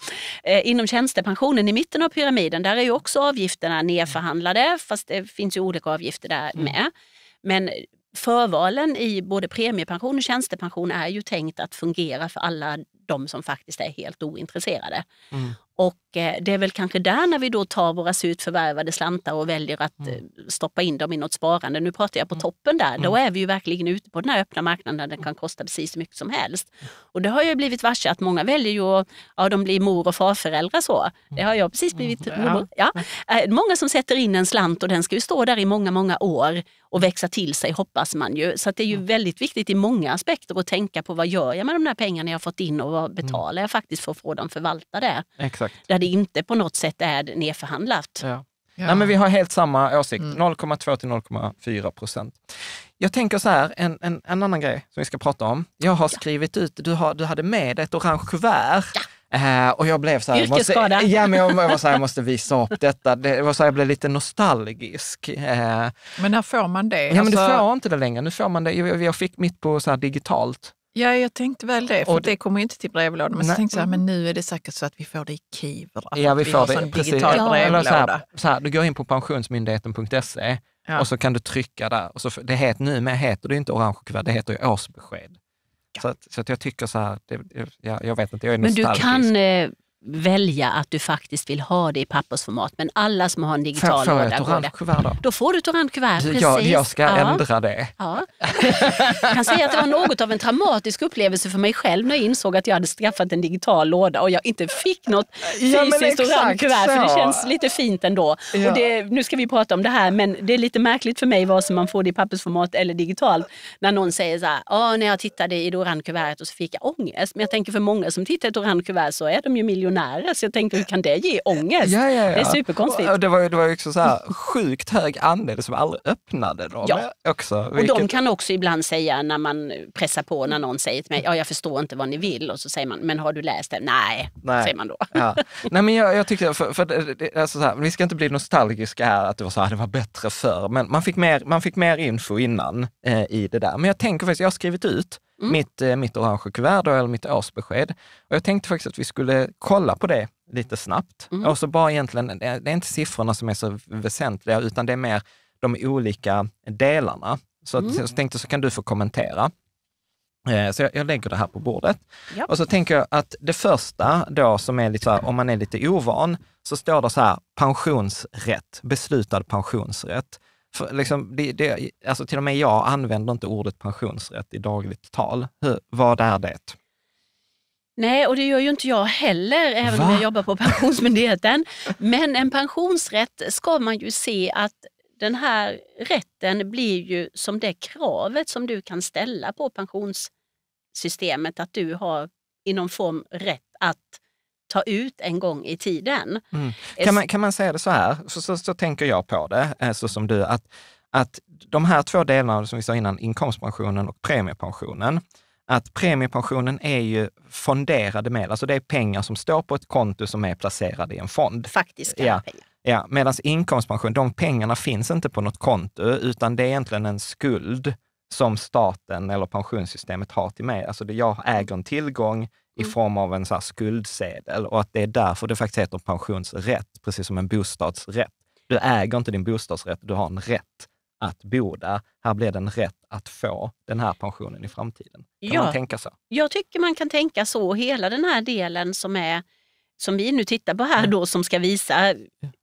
Eh, inom tjänstepensionen i mitten av pyramiden, där är ju också avgifterna mm. nedförhandlade, fast det finns ju olika avgifter där mm. med. Men förvalen i både premiepension och tjänstepension är ju tänkt att fungera för alla de som faktiskt är helt ointresserade. Mm. Och eh, det är väl kanske där när vi då tar våra surt förvärvade slantar och väljer att mm. Eh, stoppa in dem i något sparande. Nu pratar jag på mm. toppen där. Då mm. är vi ju verkligen ute på den här öppna marknaden där den kan kosta precis hur mycket som helst. Mm. Och det har jag blivit varse att många väljer ju att ja, de blir mor och farföräldrar så. Det har jag precis blivit. Ja. ja. Eh, många som sätter in en slant och den ska ju stå där i många, många år och växa till sig hoppas man ju. Så det är ju mm. väldigt viktigt i många aspekter att tänka på vad gör jag med de där pengarna jag har fått in och vad mm. betalar jag faktiskt för att få dem förvaltade? Exakt. Där det inte på något sätt är nedförhandlat. Ja. Ja. Nej, men vi har helt samma åsikt, 0,2 mm. till 0,4 procent. Jag tänker så här, en, en, en, annan grej som vi ska prata om. Jag har skrivit ut, du, har, du hade med ett orange kuvert ja. Eh, och jag blev så här, Måste, ja, men jag, jag var så här, jag måste visa upp detta. Det var så här, jag blev lite nostalgisk. Eh. men när får man det? Ja, alltså... men du alltså- får inte det längre. Nu får man det. Jag, jag fick mitt på så här digitalt. Ja, jag tänkte väl det, för det, det kommer ju inte till brevlådan. Men nej. så tänkte jag, men nu är det säkert så att vi får det i Kivra. Ja, vi, vi får det. Sån precis. digital ja. brevlåda. Så här, så här, du går in på pensionsmyndigheten.se ja. och så kan du trycka där. Och så, det heter, numera heter det inte orange kuvert, det heter ju årsbesked. Så, att, så att jag tycker så här, det, jag, jag, vet inte, jag är Men du kan liksom välja att du faktiskt vill ha det i pappersformat. Men alla som har en digital låda... Får jag ett orange kuvert då? Då får du ett orange kuvert, precis. Jag, jag ska ja. ändra det. Ja. Jag kan säga att det var något av en traumatisk upplevelse för mig själv när jag insåg att jag hade skaffat en digital låda och jag inte fick något fysiskt ja, orange kuvert. För det känns lite fint ändå. Ja. Och det, nu ska vi prata om det här, men det är lite märkligt för mig vad som man får det i pappersformat eller digitalt. När någon säger så här, när jag tittade i det orange kuvertet och så fick jag ångest. Men jag tänker för många som tittar i ett orange kuvert så är de ju miljonärer miljonärer så jag tänkte hur kan det ge ångest? Ja, ja, ja. Det är superkonstigt. Och, och det var det var också så här sjukt hög andel som aldrig öppnade dem. Ja. Också, vilket... Och de kan också ibland säga när man pressar på när någon säger till mig, ja jag förstår inte vad ni vill och så säger man, men har du läst det? Nej, Nej. säger man då. Ja. Nej men jag, jag tycker, för, för, alltså så här, vi ska inte bli nostalgiska här att det var så här, det var bättre förr, men man fick mer, man fick mer info innan eh, i det där. Men jag tänker faktiskt, jag har skrivit ut mm. mitt, eh, mitt orange kuvert, då, eller mitt årsbesked. Och jag tänkte faktiskt att vi skulle kolla på det lite snabbt. Mm. Och så bara egentligen, det är inte siffrorna som är så väsentliga, utan det är mer de olika delarna. Så, mm. så tänkte så kan du få kommentera. Eh, så jag, jag, lägger det här på bordet. Ja. Och så tänker jag att det första då som är lite så här, om man är lite ovan, så står det så här, pensionsrätt, beslutad pensionsrätt. För liksom, det, det, alltså till och med jag använder inte ordet pensionsrätt i dagligt tal. Hur, vad är det? Nej, och det gör ju inte jag heller, även Va? om jag jobbar på Pensionsmyndigheten. Men en pensionsrätt ska man ju se att den här rätten blir ju som det kravet som du kan ställa på pensionssystemet, att du har i någon form rätt att ta ut en gång i tiden. Mm. Eh, kan, man, kan man säga det så här, så, så, så tänker jag på det, eh, så som du, att, att de här två delarna som vi sa innan, inkomstpensionen och premiepensionen, att premiepensionen är ju fonderade medel, alltså det är pengar som står på ett konto som är placerade i en fond. Faktiska ja. pengar. Ja, medan inkomstpension, de pengarna finns inte på något konto, utan det är egentligen en skuld som staten eller pensionssystemet har till mig. Alltså det, jag äger en tillgång, i mm. form av en så skuldsedel och att det är därför det faktiskt heter pensionsrätt, precis som en bostadsrätt. Du äger inte din bostadsrätt, du har en rätt att bo där. Här blir det en rätt att få den här pensionen i framtiden. Kan ja, man tänka så? Jag tycker man kan tänka så. Hela den här delen som, är, som vi nu tittar på här då, som ska visa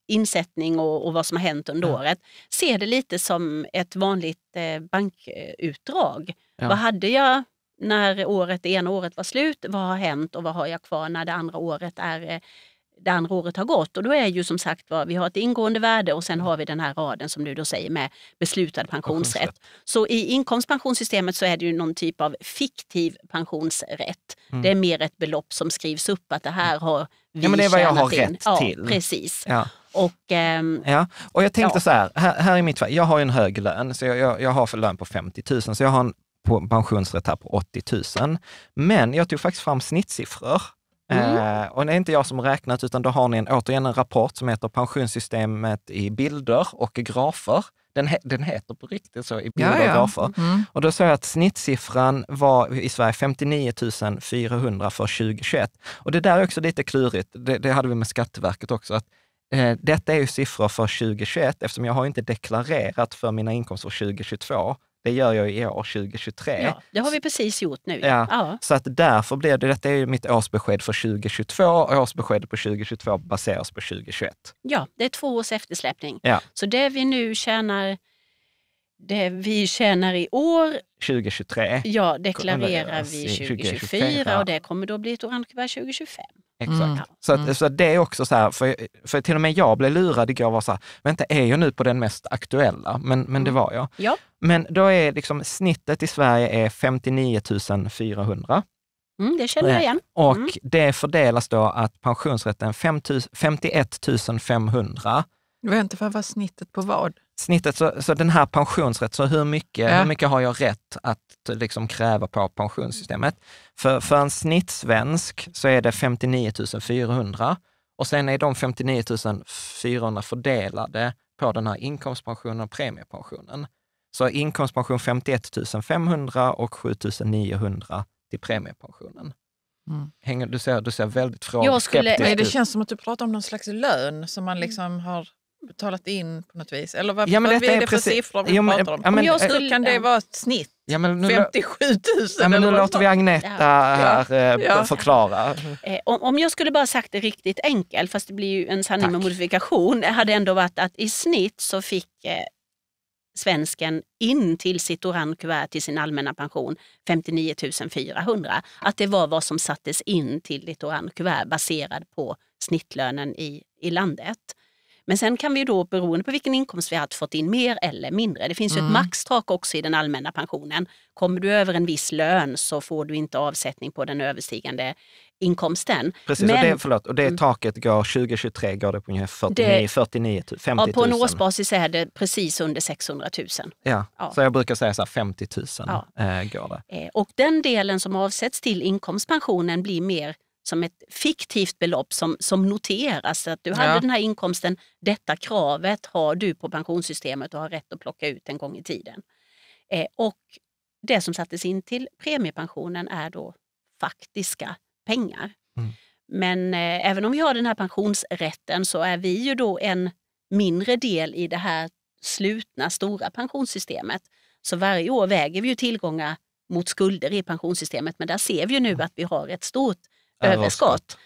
insättning och, och vad som har hänt under ja. året, ser det lite som ett vanligt eh, bankutdrag. Ja. Vad hade jag när året, det ena året var slut, vad har hänt och vad har jag kvar när det andra året är eh, det andra året har gått och då är ju som sagt vi har ett ingående värde och sen har vi den här raden som du då säger med beslutad pensionsrätt. Så i inkomstpensionssystemet så är det ju någon typ av fiktiv pensionsrätt. Mm. Det är mer ett belopp som skrivs upp att det här har vi ja, men Det är vad jag har in. rätt ja, till. Precis. Ja. Och, ähm, ja. och jag tänkte ja. så här, här, här är mitt fall. Jag har en hög lön, så jag, jag, jag har för lön på 50 000, så jag har en pensionsrätt här på 80 000. Men jag tog faktiskt fram snittsiffror. Mm. Eh, och det är inte jag som räknat, utan då har ni en, återigen en rapport som heter Pensionssystemet i bilder och grafer. Den, he, den heter på riktigt så, i bilder ja, ja. och grafer. Mm. Och då såg jag att snittsiffran var i Sverige 59 400 för 2021. Och det där är också lite klurigt, det, det hade vi med Skatteverket också, att eh, detta är ju siffror för 2021, eftersom jag har inte deklarerat för mina inkomster 2022 det gör jag i år, 2023. Ja, det har vi precis gjort nu. Ja. ja. Så att därför blev det, detta är mitt årsbesked för 2022 och årsbeskedet på 2022 baseras på 2021. Ja, det är två års eftersläpning. Ja. Så det vi nu tjänar det vi tjänar i år 2023. Ja, deklarerar vi 2024 och det kommer då bli ett orange kuvert 2025. Exakt. Mm. Så, att, mm. så det är också så här, för, för till och med jag blev lurad igår och var så här, vänta, är jag nu på den mest aktuella? Men, men det mm. var jag. Ja. Men då är liksom snittet i Sverige är 59 400. Mm, det känner jag igen. Mm. Och det fördelas då att pensionsrätten 5, 51 500. Vänta, vad var snittet på vad? snittet, så, så den här pensionsrätt, så hur mycket, ja. hur mycket har jag rätt att liksom kräva på pensionssystemet? För, för en snittsvensk så är det 59 400 och sen är de 59 400 fördelade på den här inkomstpensionen och premiepensionen. Så inkomstpension 51 500 och 7 900 till premiepensionen. Mm. Hänger, du, ser, du ser väldigt frågande skeptisk ut. Det känns som att du pratar om någon slags lön som man mm. liksom har betalat in på något vis? Eller vad, ja, vad är det är för siffror vi ja, men, pratar om? Ja, men, om jag skulle, eh, kan det vara ett snitt? Ja, men nu, 57 000 ja, men Nu låter vi Agneta här ja. Eh, förklara. Eh, om, om jag skulle bara sagt det riktigt enkelt, fast det blir ju en sanning Tack. med modifikation, hade ändå varit att i snitt så fick eh, svensken in till sitt orange kuvert till sin allmänna pension 59 400. Att det var vad som sattes in till ditt orange kuvert baserat på snittlönen i, i landet. Men sen kan vi då beroende på vilken inkomst vi har fått in mer eller mindre. Det finns mm. ett maxtak också i den allmänna pensionen. Kommer du över en viss lön så får du inte avsättning på den överstigande inkomsten. Precis, Men, och, det, förlåt, och det mm. taket går 2023 går det på ungefär 49, det, 49 50 000. Ja, på en årsbasis är det precis under 600 000. Ja, ja. så jag brukar säga så här, 50 000 ja. eh, går det. Eh, och den delen som avsätts till inkomstpensionen blir mer som ett fiktivt belopp som, som noteras. Att du hade den här inkomsten, detta kravet har du på pensionssystemet och har rätt att plocka ut en gång i tiden. Eh, och det som sattes in till premiepensionen är då faktiska pengar. Mm. Men eh, även om vi har den här pensionsrätten så är vi ju då en mindre del i det här slutna stora pensionssystemet. Så varje år väger vi ju tillgångar mot skulder i pensionssystemet men där ser vi ju nu att vi har ett stort överskott.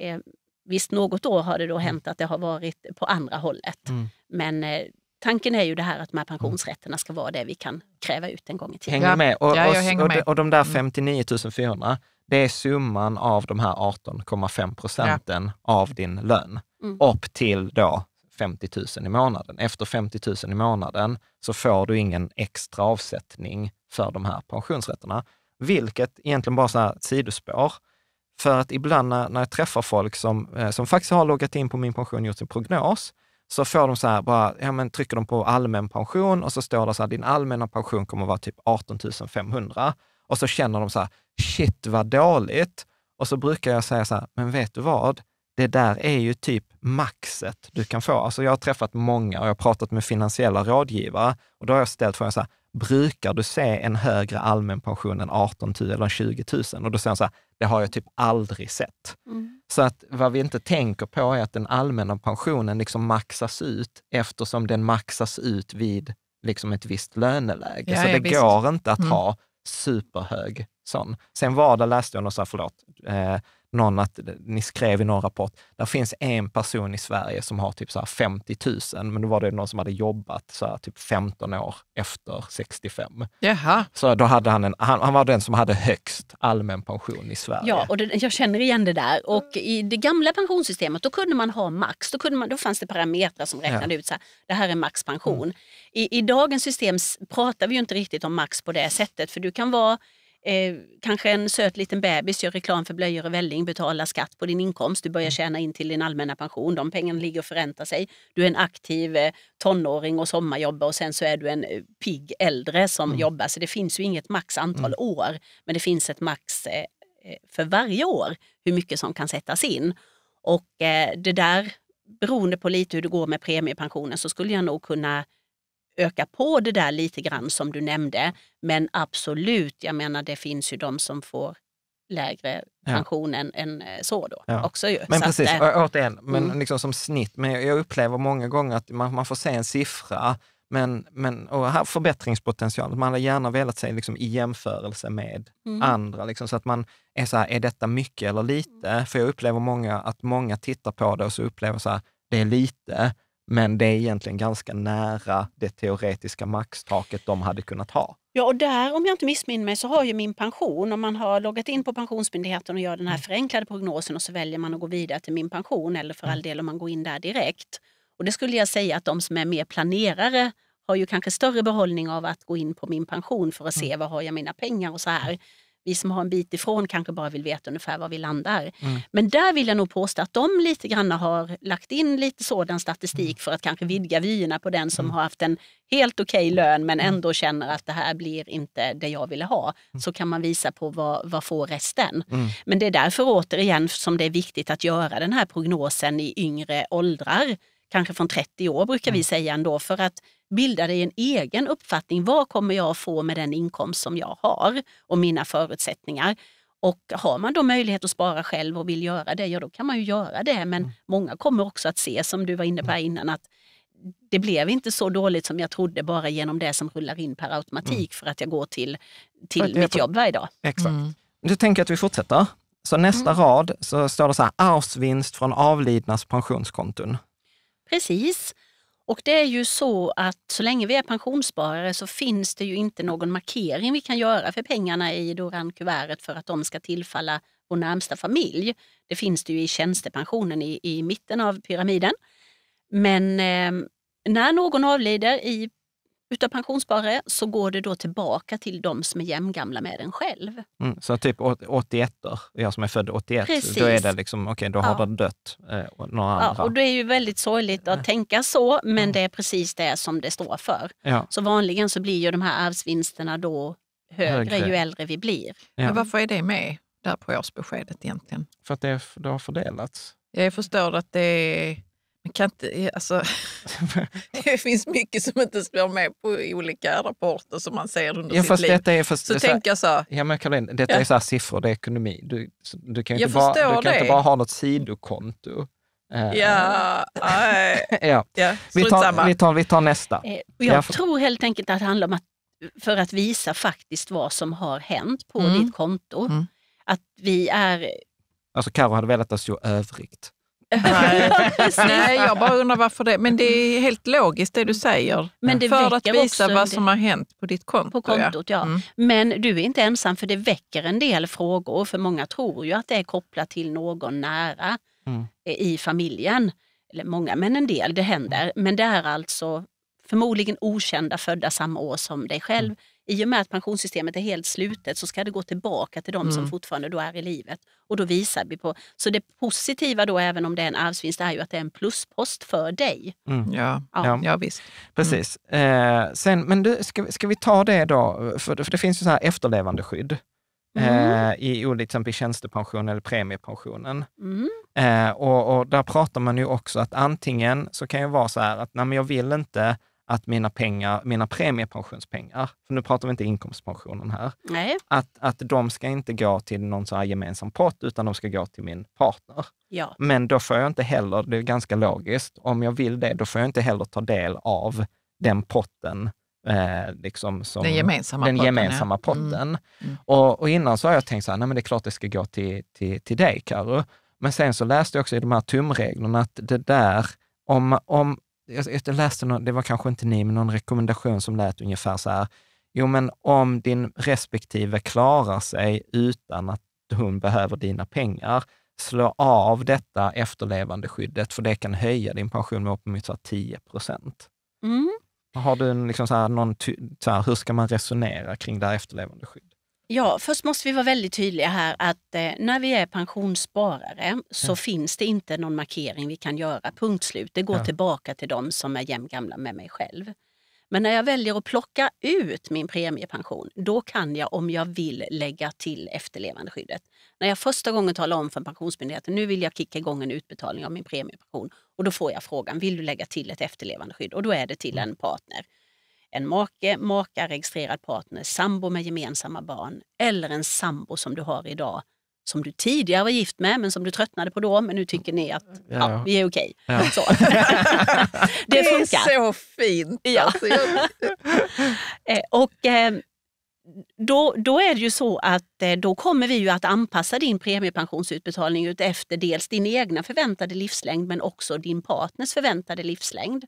Eh, visst, något år har det då hänt att det har varit på andra hållet. Mm. Men eh, tanken är ju det här att de här mm. pensionsrätterna ska vara det vi kan kräva ut en gång i tiden. Hänger med? Och, ja, jag hänger med. Och, och, och de där 59 mm. 400, det är summan av de här 18,5 procenten ja. av din lön. Mm. Upp till då 50 000 i månaden. Efter 50 000 i månaden så får du ingen extra avsättning för de här pensionsrätterna, vilket egentligen bara så här sidospår, för att ibland när, när jag träffar folk som, eh, som faktiskt har loggat in på min pension och gjort sin prognos, så får de så här, bara, ja, men trycker de på allmän pension och så står det så här, din allmänna pension kommer att vara typ 18 500. Och så känner de så här, shit vad dåligt. Och så brukar jag säga så här, men vet du vad? Det där är ju typ maxet du kan få. Alltså jag har träffat många och jag har pratat med finansiella rådgivare och då har jag ställt frågan så här, brukar du se en högre allmän pension än 18 000 eller 20 000? Och då säger han så här, det har jag typ aldrig sett. Mm. Så att vad vi inte tänker på är att den allmänna pensionen liksom maxas ut eftersom den maxas ut vid liksom ett visst löneläge. Ja, så ja, det visst. går inte att mm. ha superhög sån. Sen var det, läste jag något så förlåt, eh, någon att ni skrev i någon rapport, där finns en person i Sverige som har typ så 50 000, men då var det någon som hade jobbat så här, typ 15 år efter 65. Jaha. Så då hade han, en, han, han var den som hade högst allmän pension i Sverige. Ja, och det, jag känner igen det där. Och i det gamla pensionssystemet, då kunde man ha max. Då, kunde man, då fanns det parametrar som räknade ja. ut så här, det här är maxpension. Mm. I, I dagens system pratar vi ju inte riktigt om max på det sättet, för du kan vara Eh, kanske en söt liten bebis gör reklam för blöjor och välling, betalar skatt på din inkomst, du börjar mm. tjäna in till din allmänna pension, de pengarna ligger och förräntar sig. Du är en aktiv eh, tonåring och sommarjobbar och sen så är du en eh, pigg äldre som mm. jobbar. Så det finns ju inget max antal mm. år, men det finns ett max eh, eh för varje år hur mycket som kan sättas in. Och eh, det där, beroende på lite hur det går med premiepensionen, så skulle jag nog kunna öka på det där lite grann som du nämnde. Men absolut, jag menar det finns ju de som får lägre pension ja. än, än eh, så då ja. också ju. Men så precis, att, äh, eh, återigen, men mm. liksom som snitt. Men jag, jag upplever många gånger att man, man får se en siffra men, men och här förbättringspotential, man hade gärna velat se liksom, i jämförelse med mm. andra. Liksom, så att man är så här, är detta mycket eller lite? För jag upplever många, att många tittar på det och så upplever så här, det är lite. Men det är egentligen ganska nära det teoretiska maxtaket de hade kunnat ha. Ja, och där, om jag inte missminner mig, så har ju min pension, om man har loggat in på Pensionsmyndigheten och gör den här mm. förenklade prognosen och så väljer man att gå vidare till min pension eller för mm. all del om man går in där direkt. Och det skulle jag säga att de som är mer planerare har ju kanske större behållning av att gå in på min pension för att mm. se mm. vad har jag mina pengar och så här vi som har en bit ifrån kanske bara vill veta ungefär var vi landar. Mm. Men där vill jag nog påstå att de lite grann har lagt in lite sådan statistik mm. för att kanske vidga vyerna på den som mm. har haft en helt okej okay mm. lön men mm. ändå känner att det här blir inte det jag ville ha. Mm. Så kan man visa på vad, vad får resten. Men det är därför återigen som det är viktigt att göra den här prognosen i yngre åldrar kanske från 30 år brukar vi mm. säga ändå, för att bilda dig en egen uppfattning. Vad kommer jag att få med den inkomst som jag har och mina förutsättningar? Och har man då möjlighet att spara själv och vill göra det, ja då kan man ju göra det. Men mm. många kommer också att se, som du var inne på mm. innan, att det blev inte så dåligt som jag trodde bara genom det som rullar in per automatik mm. för att jag går till, till mitt jobb varje dag. Exakt. Mm. tänker jag att vi fortsätter? Så nästa rad så står det så här, arvsvinst från avlidnas pensionskonton. Precis. Och det är ju så att så länge vi är pensionssparare så finns det ju inte någon markering vi kan göra för pengarna i Doran-kuvertet för att de ska tillfalla vår närmsta familj. Det finns det ju i tjänstepensionen i, i mitten av pyramiden. Men eh, när någon avlider i Utav pensionssparare så går det då tillbaka till de som är jämngamla med en själv. Mm, så typ 81 jag som är född 81, Precis. då är det liksom, okej, okay, då har ja. den dött. Eh, några andra. och det är ju väldigt sorgligt att eh. tänka så, men mm. det är precis det som det står för. Ja. Så vanligen så blir ju de här arvsvinsterna då högre, högre. ju äldre vi blir. Ja. Men varför är det med där på årsbeskedet egentligen? För att det, det har fördelats. Jag förstår att det är kan inte, eh, alltså, det finns mycket som inte slår med på olika rapporter som man ser under ja, sitt liv. Är, fast, så, så tänker jag så här. Ja, men Caroline, detta ja. är så här, siffror, det är ekonomi. Du, du kan, inte bara, du kan inte bara ha något sidokonto. Eh, ja, nej. ja. ja vi, tar, vi, tar, vi tar nästa. Eh, jag ja. tror helt enkelt att det handlar om att, för att visa faktiskt vad som har hänt på mm. ditt konto. Mm. Att vi är... Alltså Karo hade velat att det övrigt. Nej. Nej, jag bara undrar varför det. Men det är mm. helt logiskt det du säger. Men det för att visa vad som har hänt på ditt konto. På kontot, ja. ja. Mm. Men du är inte ensam för det väcker en del frågor. För många tror ju att det är kopplat till någon nära mm. Eh, i familjen. Eller många, men en del, det händer. Mm. Men det är alltså förmodligen okända födda samma år som dig själv. Mm i och med att pensionssystemet är helt slutet så ska det gå tillbaka till de mm. som fortfarande då är i livet. Och då visar vi på... Så det positiva då, även om det är en arvsvinst, är ju att det är en pluspost för dig. Mm, ja, ja. ja, visst. Precis. Mm. Eh, sen, men du, ska, ska vi ta det då? För, för det finns ju så här efterlevandeskydd. Mm. Eh, i, till exempel i tjänstepension eller premiepensionen. Mm. Eh, och, och, där pratar man ju också att antingen så kan det vara så här att nej, men jag vill inte att mina, pengar, mina premiepensionspengar, för nu pratar vi inte inkomstpensionen här, Nej. Att, att de ska inte gå till någon så gemensam pott, utan de ska gå till min partner. Ja. Men då får jag inte heller, det är ganska logiskt, om jag vill det, då får jag inte heller ta del av den potten Eh, liksom som, den gemensamma den potten. Gemensamma ja. Mm. potten. Mm. Mm. Och, och, innan så har jag tänkt så här, nej men det är klart det ska gå till, till, till dig Karo. Men sen så läste jag också i de här tumreglerna att det där, om, om, jag, jag läste, någon, det var kanske inte ni, men någon rekommendation som lät ungefär så här, jo men om din respektive klarar sig utan att hon behöver dina pengar, slå av detta efterlevandeskyddet, för det kan höja din pension med uppemot 10 procent. Mm. Har du liksom så här någon, så här, hur ska man resonera kring det här efterlevandeskyddet? Ja, först måste vi vara väldigt tydliga här att eh, när vi är pensionssparare så ja. finns det inte någon markering vi kan göra, punkt slut. Det går ja. tillbaka till de som är jämngamla med mig själv. Men när jag väljer att plocka ut min premiepension, då kan jag om jag vill lägga till efterlevandeskyddet. När jag första gången talar om för Pensionsmyndigheten, nu vill jag kicka igång en utbetalning av min premiepension och då får jag frågan, vill du lägga till ett efterlevandeskydd? Och då är det till mm. en partner en make, maka, registrerad partner, sambo med gemensamma barn eller en sambo som du har idag som du tidigare var gift med men som du tröttnade på då men nu tycker ni att ja, ja vi är okej. Ja. Så. det, funkar. Det är så fint! Ja. Alltså, jag... Eh, och eh, då, då är det ju så att eh, då kommer vi ju att anpassa din premiepensionsutbetalning ut efter dels din egna förväntade livslängd men också din partners förväntade livslängd.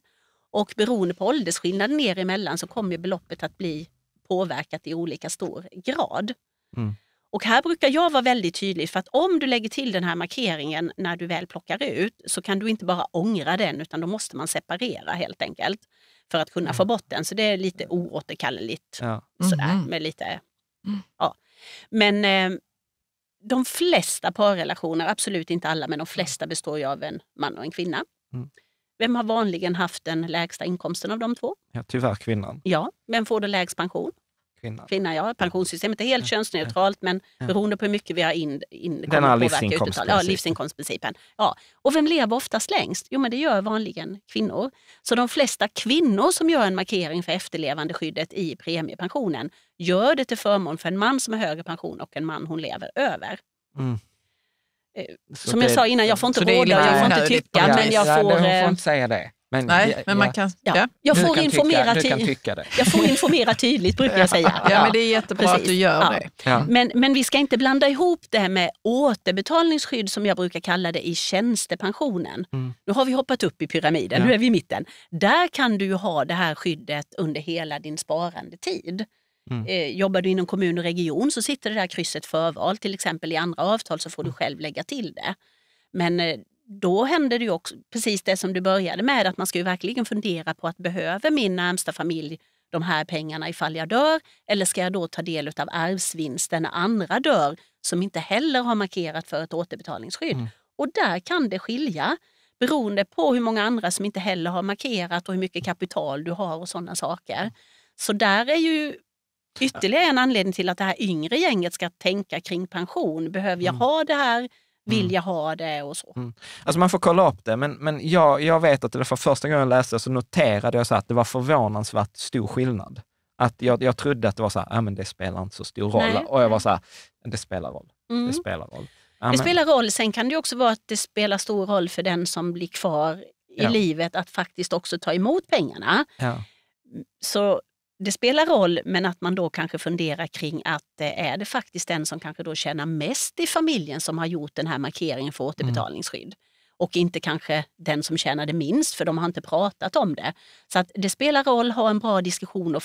Och beroende på åldersskillnaden ner emellan så kommer beloppet att bli påverkat i olika stor grad. Mm. Och här brukar jag vara väldigt tydlig för att om du lägger till den här markeringen när du väl plockar ut så kan du inte bara ångra den utan då måste man separera helt enkelt för att kunna mm. få bort den. Så det är lite oåterkalleligt. Ja. Sådär, mhm. med lite, mm. ja. Men eh, de flesta parrelationer, absolut inte alla, men de flesta mm. består ju av en man och en kvinna. Mm. Vem har vanligen haft den lägsta inkomsten av de två? Ja, tyvärr kvinnan. Ja, vem får då lägst pension? Kvinnan. Kvinnan, ja. Pensionssystemet är helt ja. könsneutralt, men ja. beroende på hur mycket vi har in, in Den här livsinkomstprincipen. Ja, livsinkomstprincipen. Ja. Och vem lever oftast längst? Jo, men det gör vanligen kvinnor. Så de flesta kvinnor som gör en markering för efterlevandeskyddet i premiepensionen gör det till förmån för en man som har högre pension och en man hon lever över. Mm. Eh, som det, jag sa innan, jag får inte råda, jag får inte tycka. men jag får, ja, eh, det, får inte säga det. Men, Nej, ja, men man kan, ja. Jag, får kan informera tycka, jag får informera tydligt brukar jag säga. Ja, men det är jättebra Precis. att du gör det. Men, men vi ska inte blanda ihop det här med återbetalningsskydd som jag brukar kalla det i tjänstepensionen. Mm. Nu har vi hoppat upp i pyramiden, nu är vi i mitten. Där kan du ha det här skyddet under hela din sparande tid. Mm. Eh, jobbar du inom kommun och region så sitter det där krysset förval. Till exempel i andra avtal så får du mm. själv lägga till det. Men eh, då händer det ju också precis det som du började med, att man ska ju verkligen fundera på att behöver min närmsta familj de här pengarna ifall jag dör? Eller ska jag då ta del av arvsvinsten när andra dör som inte heller har markerat för ett återbetalningsskydd? Mm. Och där kan det skilja beroende på hur många andra som inte heller har markerat och hur mycket kapital du har och sådana saker. Mm. Så där är ju Ytterligare en anledning till att det här yngre gänget ska tänka kring pension. Behöver jag mm. ha det här? Vill mm. jag ha det och så. Mm. Alltså man får kolla upp det, men, men jag, jag vet att det för första gången jag läste så noterade jag så att det var förvånansvärt stor skillnad. Att jag, jag trodde att det var så här, ah, men det spelar inte så stor roll. Nej. Och jag var så här, det spelar roll. Mm. Det spelar roll. Amen. Det spelar roll. Sen kan det också vara att det spelar stor roll för den som blir kvar i ja. livet att faktiskt också ta emot pengarna. Ja. Så det spelar roll, men att man då kanske funderar kring att eh, är det faktiskt den som kanske då tjänar mest i familjen som har gjort den här markeringen för mm. återbetalningsskydd? Mm. Och inte kanske den som tjänade minst, för de har inte pratat om det. Så att det spelar roll, ha en bra diskussion och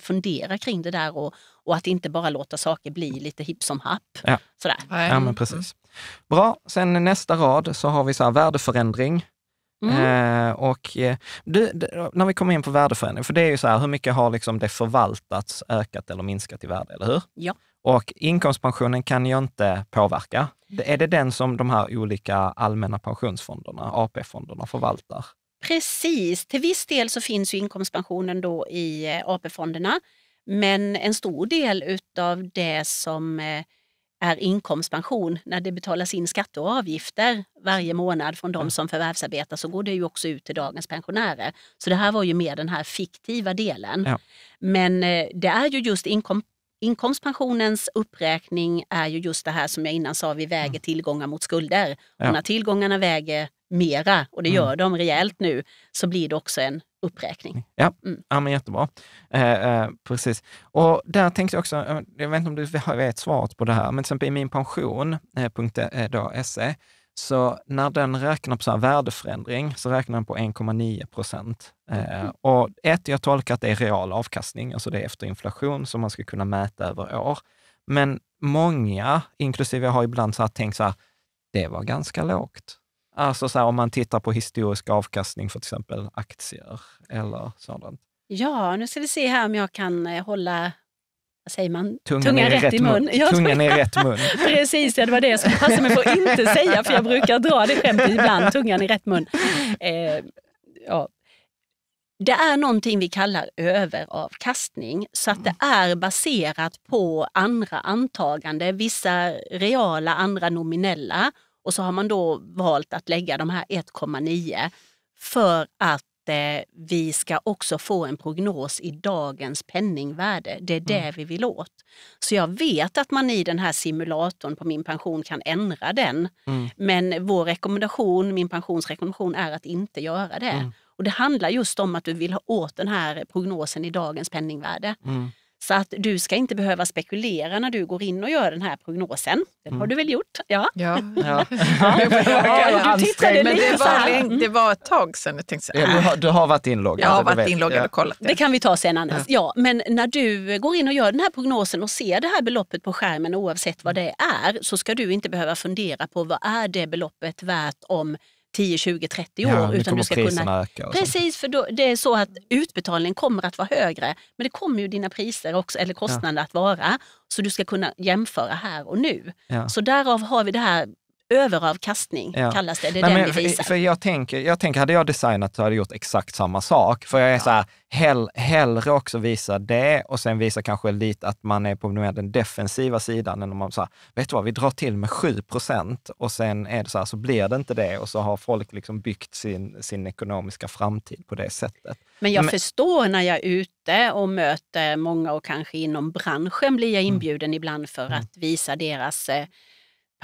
fundera kring det där och, och att inte bara låta saker bli lite hipp som happ. Ja. Sådär. Ja, men mm. precis. Bra, sen nästa rad så har vi så här värdeförändring. Mm. Eh, och eh, det, när vi kommer in på värdeförändring, för det är ju så här, hur mycket har liksom det förvaltats, ökat eller minskat i värde, eller hur? Ja. Och inkomstpensionen kan ju inte påverka. Är det den som de här olika allmänna pensionsfonderna, AP-fonderna, förvaltar? Precis. Till viss del så finns ju inkomstpensionen då i eh, AP-fonderna. Men en stor del utav det som eh, är inkomstpension. När det betalas in skatter och avgifter varje månad från de som förvärvsarbetar så går det ju också ut till dagens pensionärer. Så det här var ju mer den här fiktiva delen. Ja. Men eh, det är ju just inkom inkomstpensionens uppräkning är ju just det här som jag innan sa, vi väger mm. tillgångar mot skulder. Ja. Och när tillgångarna väger mera och det mm. gör mm. de rejält nu, så blir det också en uppräkning. Mm. Ja, mm. ja men jättebra. Eh, eh, precis. Och där tänkte jag också, eh, jag vet inte om du vet svaret på det här, men till exempel i minpension.se, eh, eh e, så när den räknar på så värdeförändring så räknar den på 1,9 procent. Eh, mm. och ett, jag tolkar att det är real avkastning, alltså det är efter inflation som man ska kunna mäta över år. Men många, inklusive jag, har ibland så tänkt så här, det var ganska lågt. Alltså så här, om man tittar på historisk avkastning för till exempel aktier eller sådant. Ja, nu ska vi se här om jag kan eh, hålla vad säger man? Tungan, tungan rätt, rätt, i mun. mun. tungan i rätt mun. Precis, ja, det var det som passade mig för att inte säga, för jag brukar dra det skämtet ibland, tungan i rätt mun. Eh, ja. Det är någonting vi kallar överavkastning, så att det mm. är baserat på andra antaganden, vissa reala, andra nominella. Och så har man då valt att lägga de här 1,9 för att eh, vi ska också få en prognos i dagens penningvärde. Det är det mm. vi vill åt. Så jag vet att man i den här simulatorn på min pension kan ändra den. Mm. Men vår rekommendation, min pensions rekommendation, är att inte göra det. Mm. Och Det handlar just om att du vill ha åt den här prognosen i dagens penningvärde. Mm. Så att du ska inte behöva spekulera när du går in och gör den här prognosen. Det mm. har du väl gjort? Ja. ja. ja. ja. ja du tittade men lite det var, här. Mm. det var ett tag sedan. Jag tänkte ja, du, ah. har, du har varit inloggad? Jag har varit inloggad och kollat. Det. det kan vi ta sen annars. Ja. men när du går in och gör den här prognosen och ser det här beloppet på skärmen oavsett vad mm. det är så ska du inte behöva fundera på vad är det beloppet värt om 10, 20, 30 år. Ja, utan du ska kunna... Precis, för då, det är så att utbetalningen kommer att vara högre. Men det kommer ju dina priser också, eller kostnader ja. att vara. Så du ska kunna jämföra här och nu. Ja. Så därav har vi det här överavkastning ja. kallas det. Det är Nej, den men, vi visar. För, jag, tänker, jag tänker, hade jag designat så hade jag gjort exakt samma sak. För jag är ja. så här, hell, hellre också visa det och sen visa kanske lite att man är på den defensiva sidan än om man säger, vet du vad, vi drar till med 7 procent och sen är det så här, så blir det inte det och så har folk liksom byggt sin, sin ekonomiska framtid på det sättet. Men jag men, förstår när jag är ute och möter många och kanske inom branschen blir jag mm. inbjuden mm. ibland för mm. att visa deras eh,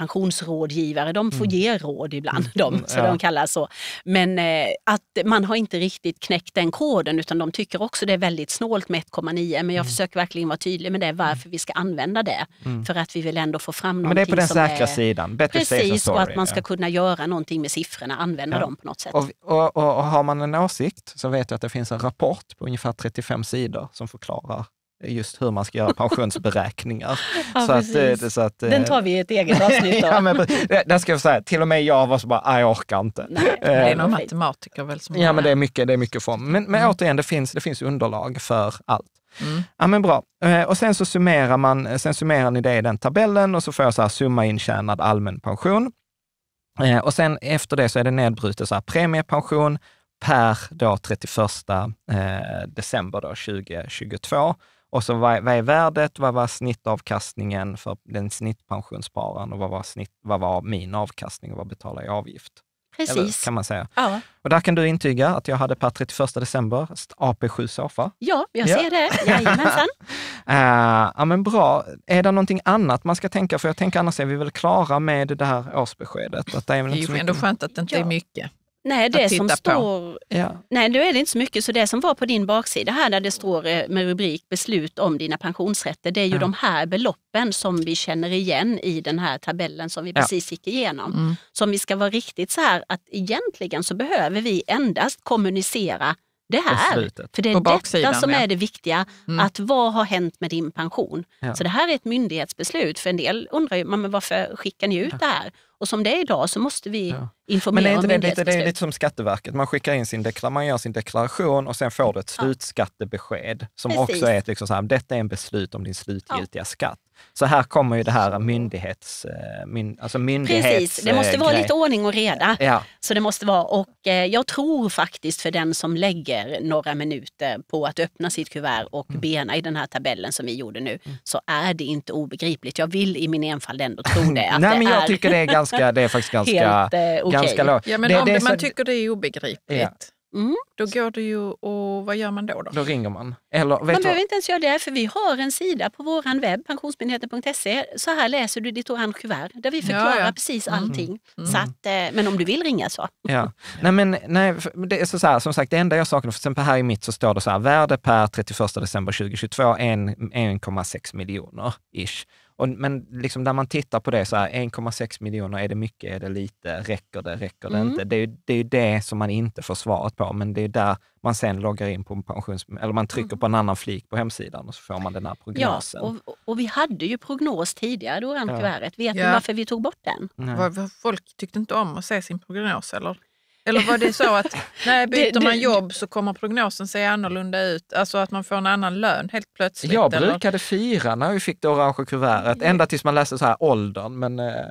pensionsrådgivare, de får mm. ge råd ibland, mm. de, mm. så ja. de kallas så. Men eh, att man har inte riktigt knäckt den koden utan de tycker också det är väldigt snålt med 1,9 men jag mm. försöker verkligen vara tydlig med det varför vi ska använda det. För att vi vill ändå få fram någonting som är... Men det är på den säkra är, sidan, bättre Precis, och att man ska kunna göra någonting med siffrorna, använda ja. dem på något sätt. Och, och, och, har man en åsikt så vet jag att det finns en rapport på ungefär 35 sidor som förklarar just hur man ska göra pensionsberäkningar. ja, så, att, eh, så att, eh, Den tar vi i ett eget avsnitt av. ja, men, det, det ska jag säga, till och med jag var så bara, jag orkar inte. Nej, eh, det är någon matematiker väl som Ja, men det är mycket, det är mycket form. Men, men mm. återigen, det finns, det finns underlag för allt. Mm. Ja, men bra. Och sen så summerar, man, sen summerar ni det i den tabellen och så får jag så här, summa intjänad allmän pension. Och sen efter det så är det nedbrutet så här, premiepension per då 31 december då 2022 och så vad, vad är värdet? Vad var snittavkastningen för den snittpensionsspararen och vad var, snitt, vad var min avkastning och vad betalar jag i avgift? Precis. Eller, kan man säga. Ja. Och där kan du intyga att jag hade per 31 december AP7 Sofa. Ja, jag ser det. Jajamensan. uh, ja, men bra. Är det någonting annat man ska tänka? För jag tänker annars är vi väl klara med det här årsbeskedet. Att det är, det är ju ändå skönt att det inte ja. är mycket. Nej, det som står... Ja. Nej, då är det inte så mycket. Så det som var på din baksida här där det står eh, med rubrik beslut om dina pensionsrätter, det är ju ja. de här beloppen som vi känner igen i den här tabellen som vi ja. precis gick igenom. Mm. Så om vi ska vara riktigt så här att egentligen så behöver vi endast kommunicera det här. För det är detta som är det viktiga, mm. att vad har hänt med din pension? Så det här är ett myndighetsbeslut. För en del undrar ju, men varför skickar ni ut det här? Och som det är idag så måste vi ja. informera Men är inte det, lite, det är lite som Skatteverket, man skickar in sin deklaration, man gör sin deklaration och sen får du ett slutskattebesked som Precis. också är ett liksom så här, detta är en beslut om din slutgiltiga ja. skatt. Så här kommer ju det här myndighets... Eh, Myn, alltså myndighets Precis, det måste vara lite ordning och reda. Ja. Så det måste vara, och eh, jag tror faktiskt för den som lägger några minuter på att öppna sitt kuvert och mm. bena i den här tabellen som vi gjorde nu, mm. så är det inte obegripligt. Jag vill i min enfald ändå tro det. Nej, men jag är... tycker det är ganska ganska, det är faktiskt ganska, Helt, eh, okay. ganska lågt. Ja, men det, om det, man så... tycker det är obegripligt, ja. mm. då går det ju och vad gör man då? Då, då ringer man. Eller, man behöver inte ens göra det, för vi har en sida på vår webb, pensionsmyndigheten.se. Så här läser du ditt orange kuvert, där vi förklarar ja, ja. precis mm. allting. Mm. Mm. Så att, eh, men om du vill ringa så. Ja. Nej, men, nej, det är så, så här, som sagt, det enda jag saknar, för till exempel här i mitt så står det så här, värde per 31 december 2022 1,6 miljoner ish. Och, men liksom där man tittar på det, så 1,6 miljoner, är det mycket, är det lite, räcker det, räcker det mm. inte? Det är, det är det som man inte får svaret på, men det är där man sen loggar in på en pensions... Eller man trycker mm. på en annan flik på hemsidan och så får man den här prognosen. Ja, och, och vi hade ju prognos tidigare då, ja. tyvärr. Vet ja. ni varför vi tog bort den? Nej. Folk tyckte inte om att se sin prognos, eller? Eller var det så att nej, byter det, man jobb så kommer prognosen se annorlunda ut? Alltså att man får en annan lön helt plötsligt? Jag brukade eller? fira när vi fick det orange kuvertet, mm. ända tills man läste så här åldern. Men, eh,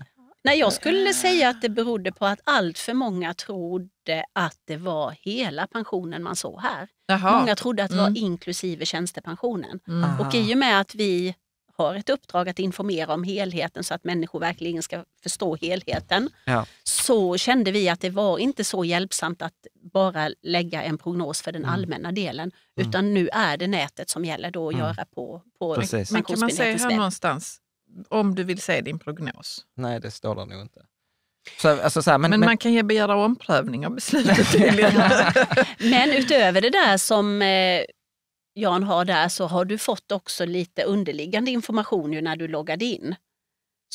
Nej, jag skulle säga att det berodde på att allt för många trodde att det var hela pensionen man såg här. Jaha. Många trodde att det var mm. inklusive tjänstepensionen. Mm. Och i ah. och med att vi har ett uppdrag att informera om helheten så att människor verkligen ska förstå helheten, ja. så kände vi att det var inte så hjälpsamt att bara lägga en prognos för den mm. allmänna delen. Mm. Utan nu är det nätet som gäller då att mm. göra på, på Men kan man säga här någonstans, om du vill se din prognos? Nej, det står där nog inte. Så, alltså så här, men, men, man kan ju begära omprövning av beslutet tydligen. men utöver det där som eh, Jan har där så har du fått också lite underliggande information ju när du loggade in.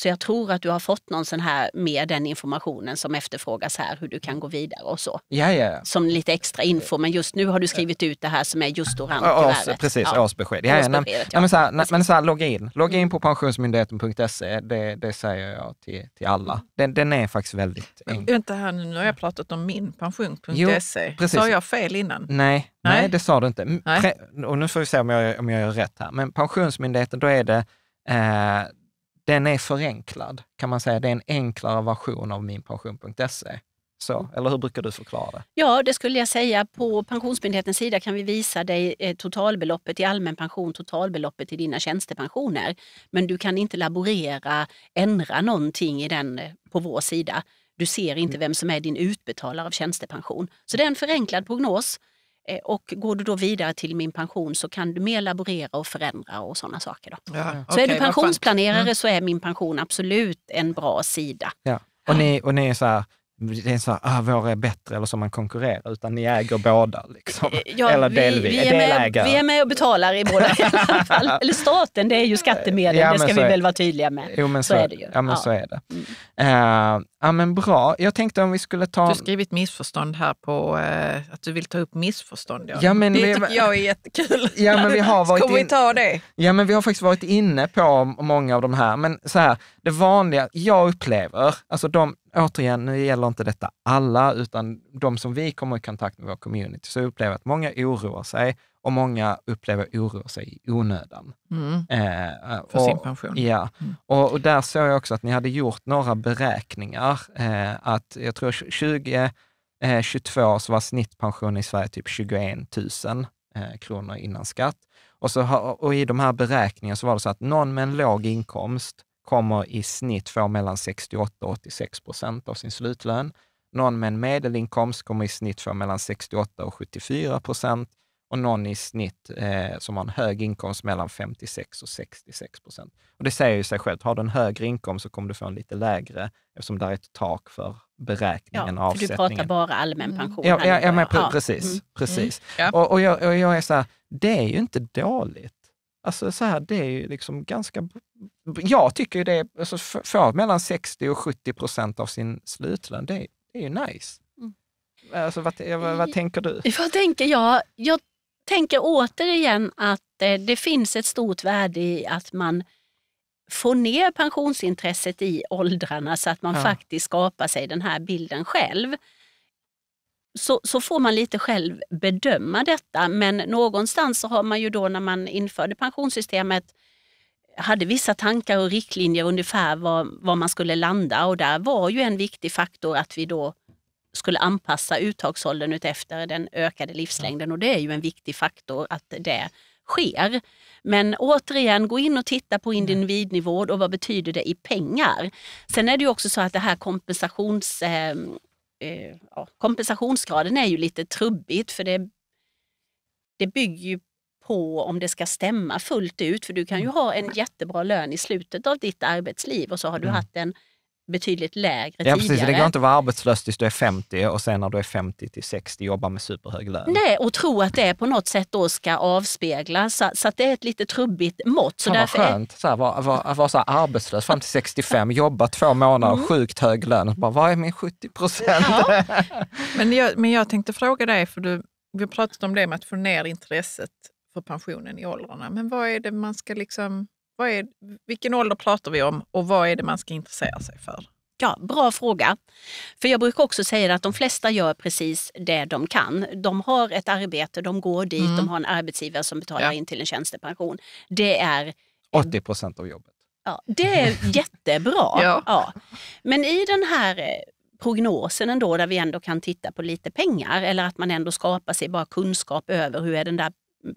Så jag tror att du har fått någon sån här med den informationen som efterfrågas här, hur du kan gå vidare och så. Ja, ja, Som lite extra info, men just nu har du skrivit ut det här som är just orangkuvertet. precis, ja. årsbesked. Ja, ja, men, men, så här, men så här, logga in. Logga in på pensionsmyndigheten.se, det, det säger jag till, till alla. Den, den är faktiskt väldigt enkel. Vänta här nu, nu har jag pratat om minpension.se. Sa jag fel innan? Nej, nej, nej det sa du inte. Pre, och nu får vi se om jag, om jag gör rätt här. Men Pensionsmyndigheten, då är det eh, den är förenklad, kan man säga. Det är en enklare version av minpension.se. Så, mm. eller hur brukar du förklara det? Ja, det skulle jag säga. På Pensionsmyndighetens sida kan vi visa dig eh, totalbeloppet i allmän pension, totalbeloppet i dina tjänstepensioner. Men du kan inte laborera, ändra någonting i den eh, på vår sida. Du ser inte mm. vem som är din utbetalare av tjänstepension. Så det är en förenklad prognos Eh, och går du då vidare till min pension så kan du mer laborera och förändra och sådana saker. Då. Ja, så okay, är du pensionsplanerare mm. så är min pension absolut en bra sida. Ja. Och, ni, och ni är så här, det är så här, ah, vår är bättre eller som man konkurrerar, utan ni äger båda. Liksom. Eh, ja, eller delvis. Vi, eh, är med, vi är med och betalar i båda i alla fall. Eller staten, det är ju skattemedel, ja, det ska vi väl vara tydliga med. Jo, men så, så är det ju. Ja, men ja. så är det. Mm. Uh, Ja, men bra. Jag tänkte om vi skulle ta... Du har skrivit missförstånd här på eh, att du vill ta upp missförstånd. Ja. Ja, men det vi... tycker jag är jättekul. Ja, men vi har varit Ska vi ta det? Ja, men vi har faktiskt varit inne på många av de här. Men så här, det vanliga jag upplever, alltså de, återigen, nu gäller inte detta alla, utan de som vi kommer i kontakt med vår community, så upplever jag att många oroar sig och många upplever oro sig i onödan. Mm. Eh, För och, sin pension. Ja, mm. och, och, där såg jag också att ni hade gjort några beräkningar. Eh, att jag tror 2022 eh, så var snittpensionen i Sverige typ 21 000 eh, kronor innan skatt. Och, så, och i de här beräkningarna så var det så att någon med en låg inkomst kommer i snitt få mellan 68 och 86 procent av sin slutlön. Någon med en medelinkomst kommer i snitt få mellan 68 och 74 procent och någon i snitt eh, som har en hög inkomst mellan 56 och 66 procent. Och det säger ju sig självt, har du en högre inkomst så kommer du få en lite lägre, eftersom det är ett tak för beräkningen ja, avsättningen. du pratar bara allmän pension. Mm. mm. Ja, ja, ja, men ja. precis. precis. Mm. Och, och, jag, och jag är så här, det är ju inte dåligt. Alltså så här, det är ju liksom ganska... Jag tycker ju det, är, alltså få mellan 60 och 70 procent av sin slutlön, det, det är ju nice. Mm. Alltså, vad, vad, vad, tänker du? Vad tänker jag? Jag tänker återigen att eh, det finns ett stort värde i att man får ner pensionsintresset i åldrarna så att man ja. faktiskt skapar sig den här bilden själv. Så, så får man lite själv bedöma detta men någonstans så har man ju då när man införde pensionssystemet hade vissa tankar och riktlinjer ungefär var, var man skulle landa och där var ju en viktig faktor att vi då skulle anpassa uttagsåldern utefter den ökade livslängden och det är ju en viktig faktor att det sker. Men återigen, gå in och titta på mm. individnivå och vad betyder det i pengar? Sen är det ju också så att det här kompensations, ehm, eh, eh, kompensationsgraden är ju lite trubbigt för det, det bygger ju på om det ska stämma fullt ut. För du kan ju mm. ha en jättebra lön i slutet av ditt arbetsliv och så har du mm. haft en betydligt lägre ja, tidigare. Precis, det går inte att vara arbetslös tills du är 50 och sen när du är 50 till 60 jobba med superhög lön. Nej, och tro att det på något sätt då ska avspeglas. Så, så att det är ett lite trubbigt mått. Så ja, vad skönt, är... att vara var, var så arbetslös fram till 65, jobba två månader, mm. sjukt hög lön. Bara, vad är min 70 procent? Ja. men, jag, men jag tänkte fråga dig, för du, vi har pratat om det med att få ner intresset för pensionen i åldrarna. Men vad är det man ska liksom vad är, vilken ålder pratar vi om och vad är det man ska intressera sig för? Ja, bra fråga. För jag brukar också säga att de flesta gör precis det de kan. De har ett arbete, de går dit, mm. de har en arbetsgivare som betalar ja. in till en tjänstepension. Det är... 80 procent av jobbet. Ja, det är jättebra. ja. ja. Men i den här eh, prognosen ändå, där vi ändå kan titta på lite pengar eller att man ändå skapar sig bara kunskap över hur är den där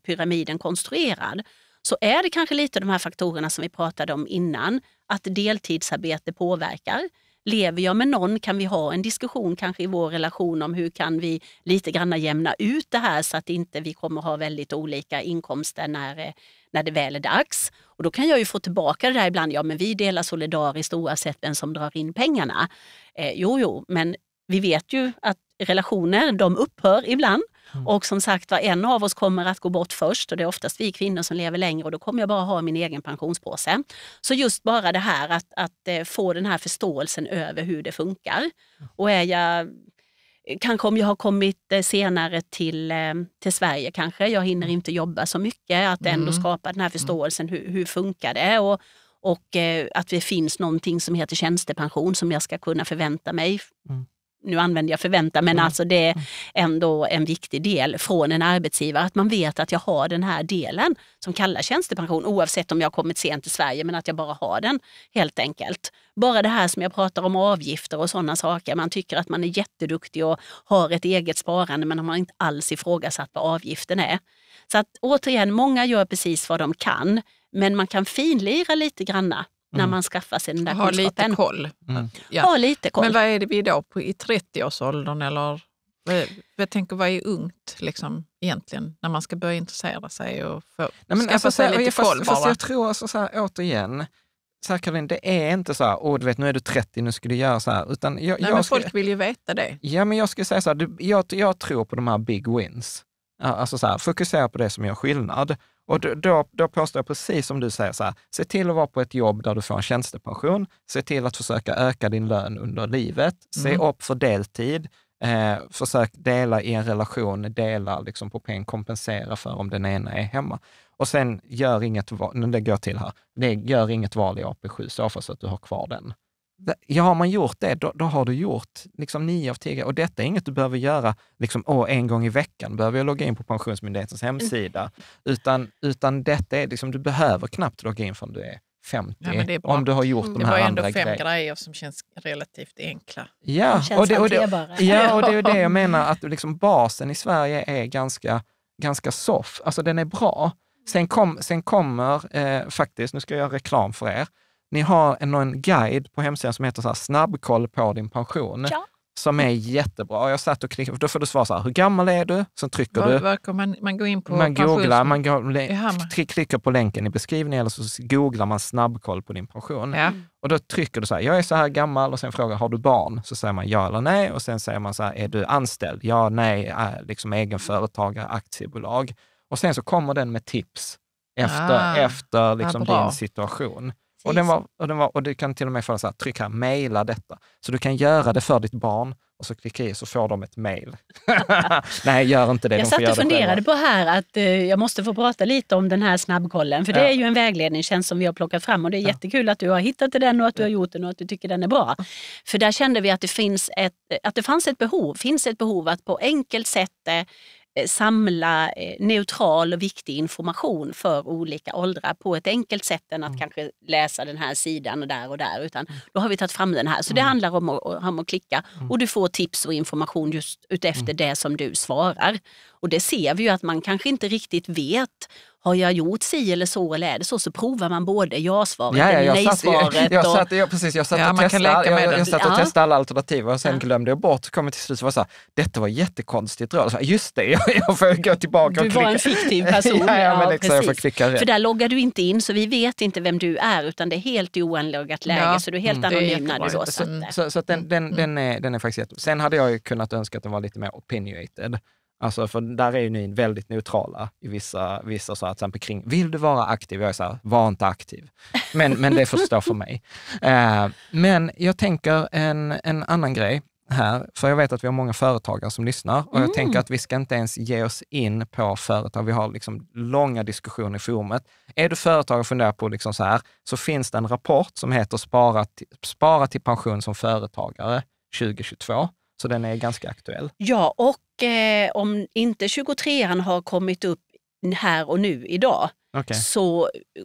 pyramiden konstruerad, så är det kanske lite de här faktorerna som vi pratade om innan, att deltidsarbete påverkar. Lever jag med någon kan vi ha en diskussion kanske i vår relation om hur kan vi lite grann jämna ut det här så att inte vi kommer ha väldigt olika inkomster när, eh, när det väl är dags. Och då kan jag ju få tillbaka det där ibland, ja men vi delar solidariskt oavsett vem som drar in pengarna. Eh, jo, jo, men vi vet ju att relationer de upphör ibland Mm. Och som sagt var, en av oss kommer att gå bort först och det är oftast vi kvinnor som lever längre och då kommer jag bara ha min egen pensionspåse. Så just bara det här att, att eh, få den här förståelsen över hur det funkar. Och är jag kanske om jag har kommit eh, senare till, eh, till Sverige kanske, jag hinner mm. inte jobba så mycket, att ändå mm. skapa den här förståelsen, hur, hur funkar det? Och, och att det finns någonting som heter tjänstepension som jag ska kunna förvänta mig mm nu använder jag förvänta, men mm. alltså det är mm. ändå en viktig del från en arbetsgivare, att man vet att jag har den här delen som kallas tjänstepension, oavsett om jag kommit sent till Sverige, men att jag bara har den helt enkelt. Bara det här som jag pratar om avgifter och sådana saker, man tycker att man är jätteduktig och har ett eget sparande, men man har inte alls ifrågasatt vad avgiften är. Så att återigen, många gör precis vad de kan, men man kan finlira lite granna när mm. man skaffar sig den där ha kunskapen. Lite koll. Mm. Ja. Ha lite koll. Men vad är det vi då på, i 30-årsåldern eller jag tänker, vad är ungt liksom, egentligen när man ska börja intressera sig och få, Nej, skaffa alltså, sig lite fast, koll? Fast jag tror, alltså, så här, återigen, så här, Karin, det är inte så här, du vet, nu är du 30, nu ska du göra så här. Utan jag, Nej, jag men skulle, folk vill ju veta det. Ja, men jag skulle säga så här, jag, jag tror på de här big wins. Alltså så här, fokusera på det som gör skillnad. Och då, då påstår jag precis som du säger, så här, se till att vara på ett jobb där du får en tjänstepension, se till att försöka öka din lön under livet, se mm. upp för deltid, eh, försök dela i en relation, dela liksom på peng, kompensera för om den ena är hemma. Och sen gör inget val, nu lägger jag till här, det, gör inget val i AP7 så att du har kvar den. Ja, har man gjort det, då, då, har du gjort liksom nio av tio Och detta är inget du behöver göra liksom, åh, en gång i veckan, behöver jag logga in på Pensionsmyndighetens mm. hemsida. Utan, utan detta är liksom, du behöver knappt logga in förrän du är 50, Nej, om du har gjort de här andra grejerna. Det var ändå fem grejer. grejer. som känns relativt enkla. Ja, och det, och det, ja, och det är det jag menar, att liksom basen i Sverige är ganska, ganska soft. Alltså den är bra. Mm. Sen, kom, sen kommer eh, faktiskt, nu ska jag göra reklam för er, ni har en, en guide på hemsidan som heter så här, snabbkoll på din pension. Ja. som är jättebra. Jag satt och klickade, då får du svara så här, hur gammal är du? Sen trycker var, du. Var man, man går in på Man googlar, man går, klickar på länken i beskrivningen eller så googlar man snabbkoll på din pension. Ja. Och då trycker du så här, jag är så här gammal och sen frågar, har du barn? Så säger man ja eller nej och sen säger man så här, är du anställd? Ja, nej, liksom egenföretagare, aktiebolag. Och sen så kommer den med tips efter, ah. efter liksom ja, din situation. Och, den var, och, den var, och du kan till och med få så här, tryck här, mejla detta. Så du kan göra det för ditt barn och så klickar i så får de ett mejl. Nej, gör inte det. Jag de satt och funderade på här att eh, jag måste få prata lite om den här snabbkollen, för det är ju en vägledningstjänst som vi har plockat fram och det är ja. jättekul att du har hittat till den och att du har gjort den och att du tycker den är bra. För där kände vi att det, finns ett, att det fanns ett behov, finns ett behov att på enkelt sätt eh, Eh, samla eh, neutral och viktig information för olika åldrar på ett enkelt sätt än att mm. kanske läsa den här sidan och där och där. Utan mm. då har vi tagit fram den här. Så det mm. handlar om att, om att klicka mm. och du får tips och information just utefter det som du svarar. Och det ser vi ju att man kanske inte riktigt vet har jag gjort si eller så eller är det så? Så provar man både ja-svaret ja, ja, eller nej-svaret. Jag, satt, jag, satt ja, och, testa, jag, jag, jag och testade alla alternativ och sen ja. glömde jag bort. Kom jag till slut och sa, detta var jättekonstigt råd. Just det, jag, får gå tillbaka du och klicka. Du var en fiktiv person. ja, ja, men liksom, jag får klicka rätt. För där loggar du inte in så vi vet inte vem du är utan det är helt oanloggat läge så du är helt mm, anonym när du så Så, så, så den, den, mm. den, är, den är faktiskt jättebra. Sen hade jag ju kunnat önska att den var lite mer opinionated. Alltså, för där är ju ni väldigt neutrala i vissa, vissa så här, till exempel kring, vill du vara aktiv? Jag är så här, var inte aktiv. Men, men det får stå för mig. Eh, men jag tänker en, en annan grej här, för jag vet att vi har många företagare som lyssnar och jag tänker mm. att vi ska inte ens ge oss in på företag. Vi har liksom långa diskussioner i forumet. Är du företagare och funderar på liksom så här, så finns det en rapport som heter Spara, till, Spara till pension som företagare 2022. Så den är ganska aktuell. Ja, och eh, om inte 23an har kommit upp här och nu idag okay. så eh,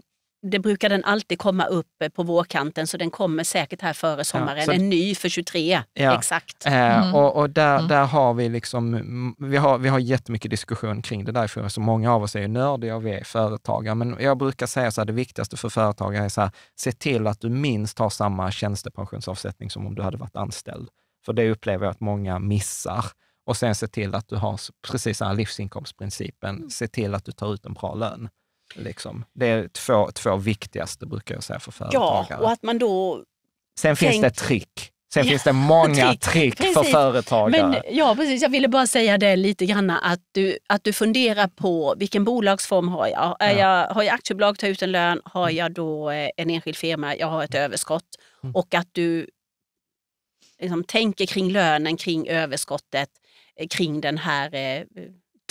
det brukar den alltid komma upp eh, på vårkanten så den kommer säkert här före sommaren. Ja, en ny för 23, ja, exakt. Eh, mm. och, och, där, mm. där har vi liksom, vi har, vi har jättemycket diskussion kring det därför så många av oss är ju nördiga och vi är företagare. Men jag brukar säga så här, det viktigaste för företagare är så här, se till att du minst har samma tjänstepensionsavsättning som om du hade varit anställd. För det upplever jag att många missar. Och sen se till att du har, precis den här livsinkomstprincipen, mm. se till att du tar ut en bra lön. Liksom. Det är två, två viktigaste, brukar jag säga, för företagare. Ja, och att man då... Sen tänk... finns det trick. Sen ja, finns det många trick, trick precis. för företagare. Men, ja, precis. Jag ville bara säga det lite grann, att du, att du funderar på vilken bolagsform har jag? Ja. jag har jag aktiebolag, tar ut en lön, har mm. jag då eh, en enskild firma, jag har ett mm. överskott. Och att du liksom, tänker kring lönen, kring överskottet Eh, kring den här eh,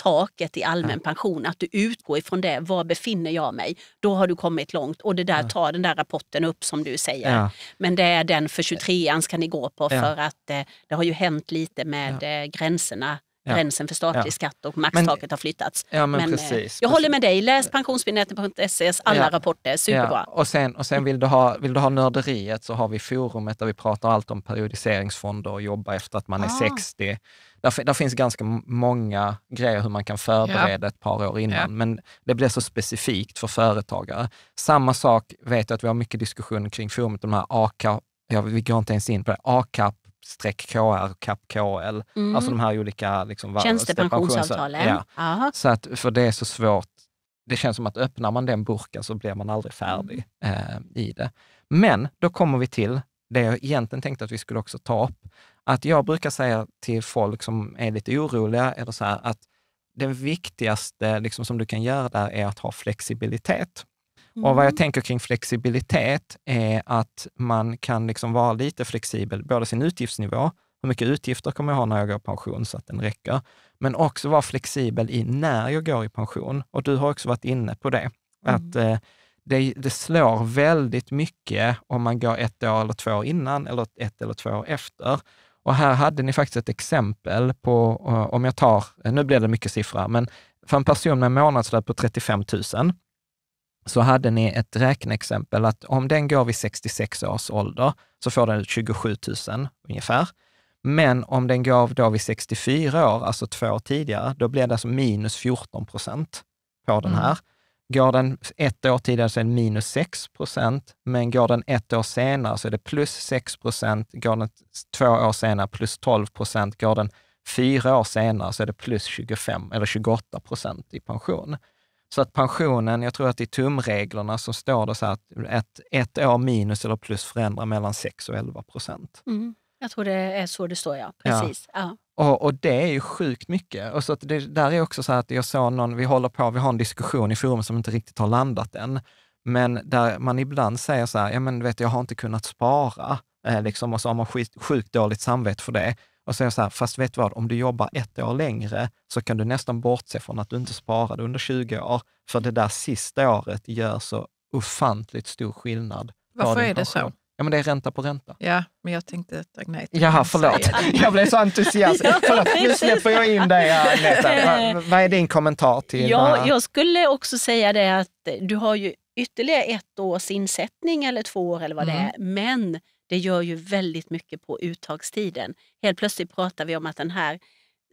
taket i allmän pension, att du utgår ifrån det. Var befinner jag mig? Då har du kommit långt och det där tar den där rapporten upp som du säger. Ja. Men det är den för 23an eh. ska ni gå på ja. för att eh, det har ju hänt lite med ja. gränserna Ja. gränsen för statlig ja. skatt och maxtaket har flyttats. Ja, men, men precis, eh, jag precis. håller med dig, läs pensionsmyndigheten.ses e, alla rapporter, superbra. Och sen, och sen vill, du ha, vill du ha nörderiet så har vi forumet där vi pratar allt om periodiseringsfonder och jobba efter att man ah. är 60. Där, där finns ganska många grejer hur man kan förbereda ja. ett par år innan, ja. men det blir så specifikt för företagare. Samma sak vet jag att vi har mycket diskussion kring forumet, de här ACAP, ja, vi går inte ens in på det, ACAP streck KR, CAP KL, mm. alltså de här olika... Liksom, Tjänstepensionsavtalen. Ja. Så att, för det är så svårt. Det känns som att öppnar man den burken så blir man aldrig färdig mm. eh, i det. Men då kommer vi till det jag egentligen tänkte att vi skulle också ta upp, att jag brukar säga till folk som är lite oroliga eller så här, att det viktigaste liksom, som du kan göra där är att ha flexibilitet. Mm. Och vad jag mm. tänker kring flexibilitet är att man kan liksom vara lite flexibel, både sin utgiftsnivå, hur mycket utgifter kommer jag ha när jag går i pension så att den räcker, men också vara flexibel i när jag går i pension. Och du har också varit inne på det, mm. att eh, det, det slår väldigt mycket om man går ett år eller två år innan eller ett eller två år efter. Och här hade ni faktiskt ett exempel på, eh, om jag tar, eh, nu blir det mycket siffror, men för en person med månadslön på 35 000 så hade ni ett räkneexempel att om den går vid 66 års ålder så får den 27 000 ungefär. Men om den går då vid 64 år, alltså två år tidigare, då blir det alltså minus 14 procent på den mm. här. Mm. Går den ett år tidigare så är den minus 6 procent, men går den ett år senare så är det plus 6 procent. Går den två år senare plus 12 procent. Går den fyra år senare så är det plus 25 eller 28 procent i pension. Så att pensionen, jag tror att i tumreglerna så står det så att ett, ett år minus eller plus förändrar mellan 6 och 11 procent. Mm. Jag tror det är så det står, ja. Precis. Ja. ja. Och, och, det är ju sjukt mycket. Och så det, där är också så att jag såg någon, vi håller på, vi har en diskussion i forumet som inte riktigt har landat än, men där man ibland säger så här, ja men vet jag har inte kunnat spara, eh, liksom, och så har man skit, sjukt dåligt samvete för det. Och säger så, här, fast vet du vad, om du jobbar ett år längre så kan du nästan bortse från att du inte sparade under 20 år, för det där sista året gör så ofantligt stor skillnad. Varför är det så? Ja, men det är ränta på ränta. Ja, men jag tänkte att Agneta... Jaha, förlåt. Jag blev så entusiastisk. Förlåt, nu släpper jag in dig Agneta. Vad är din kommentar till ja, Jag skulle också säga det att du har ju ytterligare ett års insättning eller två år eller vad mm. det är. Men det gör ju väldigt mycket på uttagstiden. Helt plötsligt pratar vi om att den här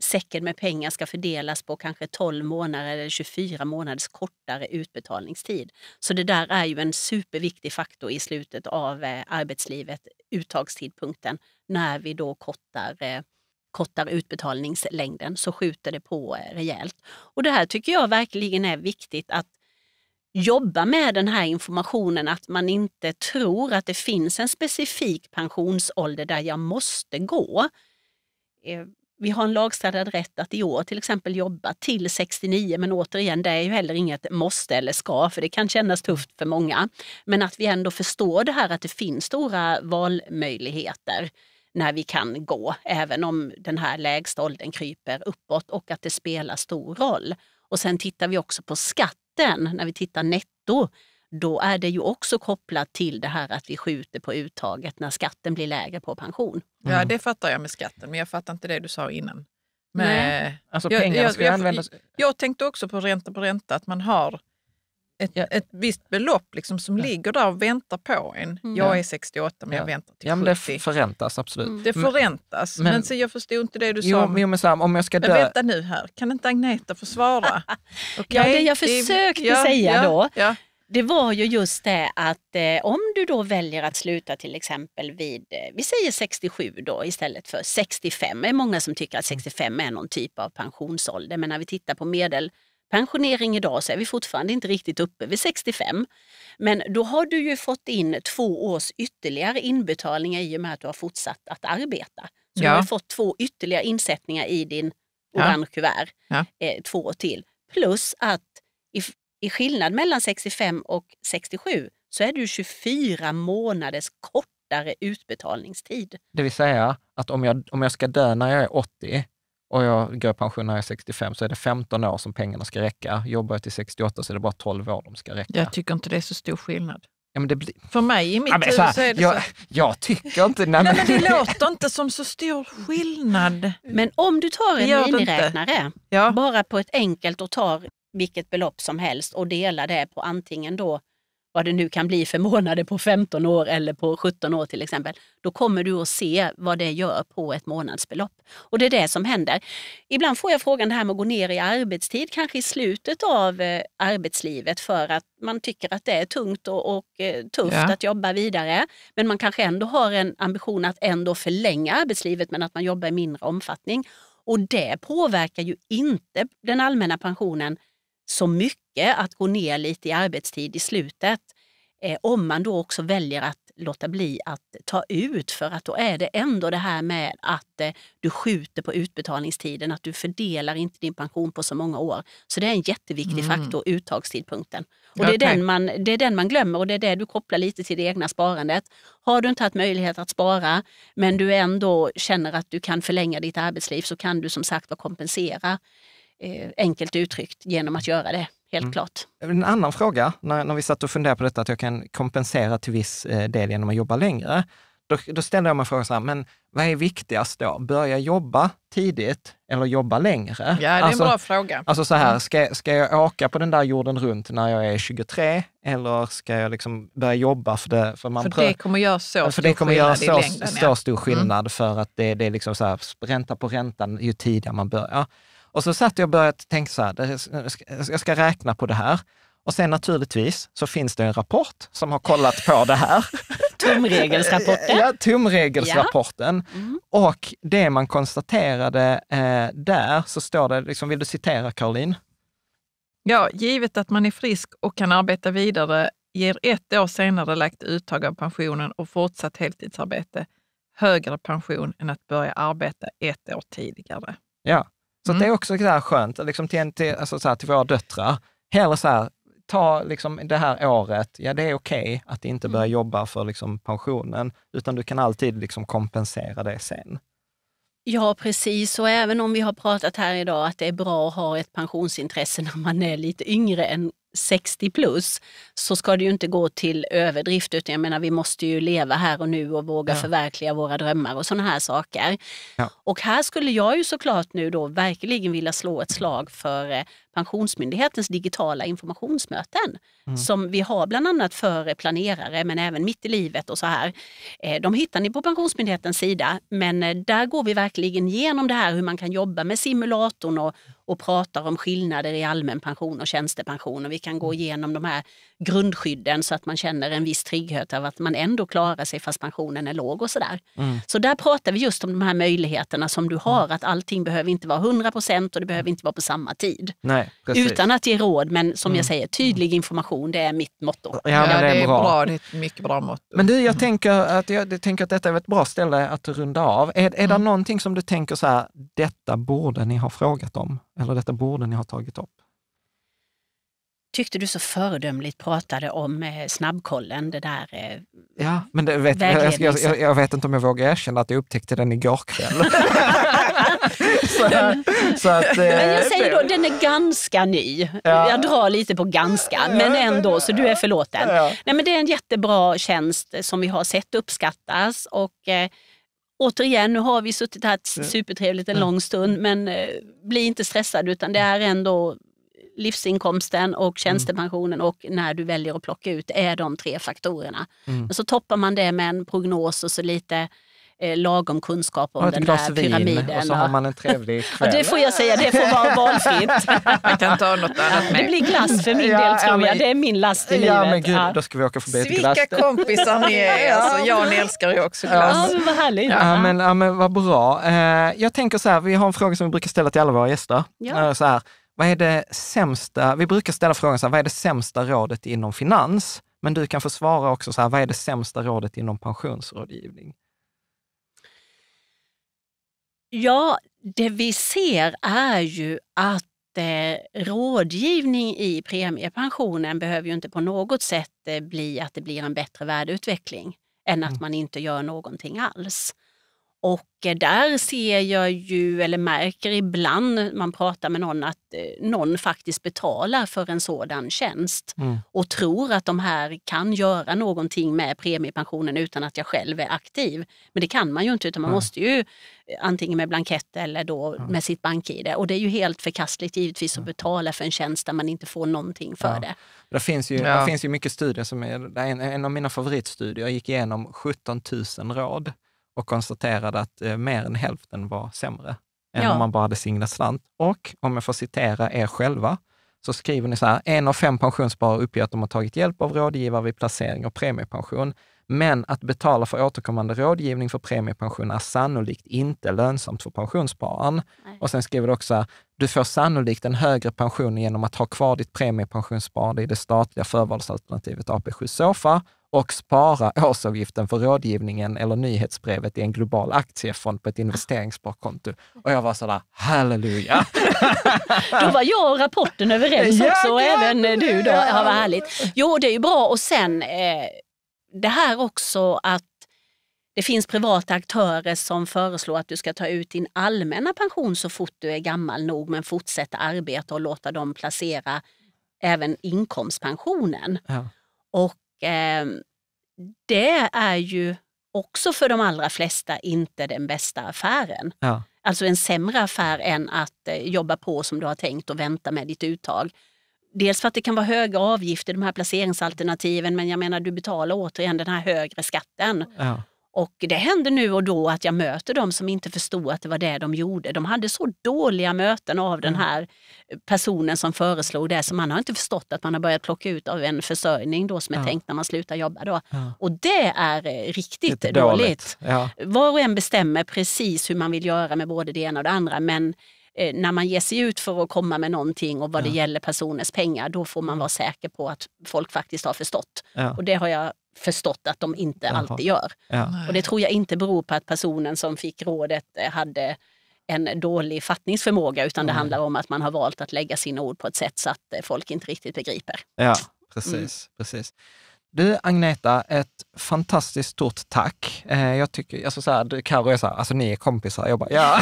säcken med pengar ska fördelas på kanske 12 månader eller 24 månaders kortare utbetalningstid. Så det där är ju en superviktig faktor i slutet av eh, arbetslivet, uttagstidpunkten, när vi då kortar eh, kortar utbetalningslängden så skjuter det på eh, rejält. Och det här tycker jag verkligen är viktigt att jobba med den här informationen att man inte tror att det finns en specifik pensionsålder där jag måste gå vi har en lagstadgad rätt att i år till exempel jobba till 69, men återigen, det är ju heller inget måste eller ska, för det kan kännas tufft för många. Men att vi ändå förstår det här att det finns stora valmöjligheter när vi kan gå, även om den här lägsta åldern kryper uppåt och att det spelar stor roll. Och sen tittar vi också på skatten, när vi tittar netto, då är det ju också kopplat till det här att vi skjuter på uttaget när skatten blir lägre på pension. Mm. Ja, det fattar jag med skatten, men jag fattar inte det du sa innan. Men, Nej. Eh, alltså, jag, jag, jag, användas... jag, tänkte också på ränta på ränta, att man har ett, ja. ett visst belopp liksom som ja. ligger där och väntar på en. Mm. Jag är 68 men ja. jag väntar till ja, men 70. Det förräntas absolut. Mm. Det mm. förräntas, men, men så jag förstod inte det du jo, sa. Jo, men Sam, om jag ska dö... Men vänta nu här, kan inte Agneta få svara? Okay. Ja, det jag försökte det, säga då det var ju just det att eh, om du då väljer att sluta till exempel vid, eh, vi säger 67 då istället för 65. Det är många som tycker att 65 mm. är någon typ av pensionsålder, men när vi tittar på medelpensionering idag så är vi fortfarande inte riktigt uppe vid 65. Men då har du ju fått in två års ytterligare inbetalningar i och med att du har fortsatt att arbeta. Så ja. du har fått två ytterligare insättningar i din orange kuvert, ja. Eh, två år till. Plus att i skillnad mellan 65 och 67 så är det ju 24 månaders kortare utbetalningstid. Det vill säga att om jag, om jag ska dö när jag är 80 och jag går i pension när jag är 65 så är det 15 år som pengarna ska räcka. Jobbar jag till 68 så är det bara 12 år de ska räcka. Jag tycker inte det är så stor skillnad. Ja, blir... För mig i mitt ja, huvud så är det jag, så. Jag tycker inte... Nej, men... nej, men det låter inte som så stor skillnad. Men om du tar en miniräknare, ja. bara på ett enkelt och tar vilket belopp som helst och dela det på antingen då vad det nu kan bli för månader på 15 år eller på 17 år till exempel, då kommer du att se vad det gör på ett månadsbelopp. Och det är det som händer. Ibland får jag frågan det här med att gå ner i arbetstid, kanske i slutet av eh, arbetslivet för att man tycker att det är tungt och, och eh, tufft ja. att jobba vidare. Men man kanske ändå har en ambition att ändå förlänga arbetslivet men att man jobbar i mindre omfattning. Och det påverkar ju inte den allmänna pensionen så mycket att gå ner lite i arbetstid i slutet. Eh, om man då också väljer att låta bli att ta ut för att då är det ändå det här med att eh, du skjuter på utbetalningstiden, att du fördelar inte din pension på så många år. Så det är en jätteviktig mm. faktor, uttagstidpunkten. Och okay. det, är den man, det är den man glömmer och det är det du kopplar lite till det egna sparandet. Har du inte haft möjlighet att spara men du ändå känner att du kan förlänga ditt arbetsliv så kan du som sagt kompensera Eh, enkelt uttryckt genom att göra det, helt mm. klart. En annan fråga, när, när vi satt och funderade på detta, att jag kan kompensera till viss eh, del genom att jobba längre. Då, då ställde jag mig frågan så här, men vad är viktigast då? Börja jobba tidigt eller jobba längre? Ja, det är alltså, en bra fråga. Alltså så här, mm. ska, ska jag åka på den där jorden runt när jag är 23 eller ska jag liksom börja jobba för det? För, man för det kommer göra så för det kommer göra så, längden, så ja. stor mm. skillnad mm. för att det, det är liksom så här, ränta på räntan ju tidigare man börjar. Och så satt jag och började tänka så här, jag ska räkna på det här. Och sen naturligtvis så finns det en rapport som har kollat på det här. Tumregelsrapporten. Ja, tumregelsrapporten. Ja. Mm. Och det man konstaterade eh, där, så står det, liksom, vill du citera Caroline? Ja, givet att man är frisk och kan arbeta vidare ger ett år senare lagt uttag av pensionen och fortsatt heltidsarbete högre pension än att börja arbeta ett år tidigare. Ja, så mm. det är mm. också så här skönt, liksom till, till, alltså så här, till våra döttrar. Hellre så här, ta liksom det här året, ja det är okej okay att inte mm. börja jobba för liksom pensionen, utan du kan alltid liksom kompensera det sen. Ja, precis. Och även om vi har pratat här idag att det är bra att ha ett pensionsintresse när man är lite yngre än 60 plus så ska det ju inte gå till överdrift utan jag menar vi måste ju leva här och nu och våga ja. förverkliga våra drömmar och sådana här saker. Ja. Och här skulle jag ju såklart nu då verkligen vilja slå ett slag för eh, Pensionsmyndighetens digitala informationsmöten mm. som vi har bland annat för eh, planerare men även mitt i livet och så här. Eh, de hittar ni på Pensionsmyndighetens sida men där går vi verkligen igenom det här hur man kan jobba med simulatorn och och pratar om skillnader i allmän pension och tjänstepension och vi kan gå mm. igenom de här grundskydden så att man känner en viss trygghet av att man ändå klarar sig fast pensionen är låg och sådär. Mm. Så där pratar vi just om de här möjligheterna som du har, mm. att allting behöver inte vara 100 procent och det behöver inte vara på samma tid. Nej, Utan att ge råd, men som mm. jag säger, tydlig information, det är mitt motto. Ja, det, är bra. bra. Det är ett mycket bra motto. Men du, jag, mm. tänker, att, jag, jag tänker att detta är ett bra ställe att runda av. Är, är det mm. någonting som du tänker så här, detta borde ni ha frågat om? eller detta borde ni ha tagit upp? tyckte du så föredömligt pratade om eh, snabbkollen, det där eh, Ja, men det vet, jag, jag, jag, vet inte om jag vågar erkänna att jag upptäckte den igår kväll. så, så att, eh, men jag säger då, den är ganska ny. Ja. Jag drar lite på ganska, men ändå, så du är förlåten. Ja. Nej, men det är en jättebra tjänst som vi har sett uppskattas och återigen, nu har vi suttit här supertrevligt en lång stund, men eh, bli inte stressad utan det är ändå livsinkomsten och mm. tjänstepensionen och när du väljer att plocka ut är de tre faktorerna. Mm. Men så toppar man det med en prognos och så lite eh, lagom kunskap om den här pyramiden. Vin, och så har man en trevlig kväll. och det får jag säga, det får vara valfritt. man kan ta något annat med. Det blir glass för min del tror jag. Det är min last i ja, livet. Men gud, Då ska vi åka förbi ett glass. Vilka kompisar ni är. Alltså, Jan älskar ju också glass. Ja, men vad härligt. Ja, men, ja, men vad bra. Eh, jag tänker så här, vi har en fråga som vi brukar ställa till alla våra gäster. Ja. Eh, så här, vad är det sämsta, vi brukar ställa frågan så här, vad är det sämsta rådet inom finans? Men du kan få svara också så här, vad är det sämsta rådet inom pensionsrådgivning? Ja, det vi ser är ju att eh, rådgivning i premiepensionen behöver ju inte på något sätt eh, bli att det blir en bättre värdeutveckling än att mm. man inte gör någonting alls. Och eh, där ser jag ju, eller märker ibland när man pratar med någon, att eh, någon faktiskt betalar för en sådan tjänst mm. och tror att de här kan göra någonting med premiepensionen utan att jag själv är aktiv. Men det kan man ju inte, utan man mm. måste ju eh, antingen med blankett eller då mm. med sitt bank-id. Och det är ju helt förkastligt givetvis att mm. betala för en tjänst där man inte får någonting för ja. det. Det finns, ju, ja. det finns ju mycket studier, som är, en, en av mina favoritstudier gick igenom 17 000 råd och konstaterade att eh, mer än hälften var sämre än ja. om man bara hade singlat slant. Och om jag får citera er själva, så skriver ni så här, en av fem pensionssparare uppger att de har tagit hjälp av rådgivare vid placering och premiepension, men att betala för återkommande rådgivning för premiepension är sannolikt inte lönsamt för pensionsspararen. Nej. Och sen skriver du också, du får sannolikt en högre pension genom att ha kvar ditt premiepensionssparande i det statliga förvalsalternativet AP7 Sofa och spara årsavgiften för rådgivningen eller nyhetsbrevet i en global aktiefond på ett investeringssparkonto. Och jag var sådär, halleluja! då var jag och rapporten överens också och även det. du då. Ja, vad härligt. Jo, det är ju bra och sen eh, det här också att det finns privata aktörer som föreslår att du ska ta ut din allmänna pension så fort du är gammal nog men fortsätta arbeta och låta dem placera även inkomstpensionen. Ja. Och Ehm, det är ju också för de allra flesta inte den bästa affären. Ja. Alltså en sämre affär än att eh, jobba på som du har tänkt och vänta med ditt uttag. Dels för att det kan vara höga avgifter, de här placeringsalternativen, men jag menar du betalar återigen den här högre skatten. Ja. Och det händer nu och då att jag möter de som inte förstod att det var det de gjorde. De hade så dåliga möten av den mm. här personen som föreslog det så man har inte förstått att man har börjat plocka ut av en försörjning då som är ja. tänkt när man slutar jobba. Då. Ja. Och det är eh, riktigt Lite dåligt. dåligt. Ja. Var och en bestämmer precis hur man vill göra med både det ena och det andra men eh, när man ger sig ut för att komma med någonting och vad det gäller personens pengar, då får man mm. vara säker på att folk faktiskt har förstått. Ja. Och det har jag förstått att de inte Jaha. alltid gör. Ja. Och det tror jag inte beror på att personen som fick rådet eh, hade en dålig fattningsförmåga utan det handlar om att man har valt att lägga sina ord på ett sätt så att eh, folk inte riktigt begriper. Ja, precis. Mm. precis. Du Agneta, ett fantastiskt stort tack. Eh, jag tycker, alltså så här, Karo är så här, alltså ni är kompisar. Jag bara, ja.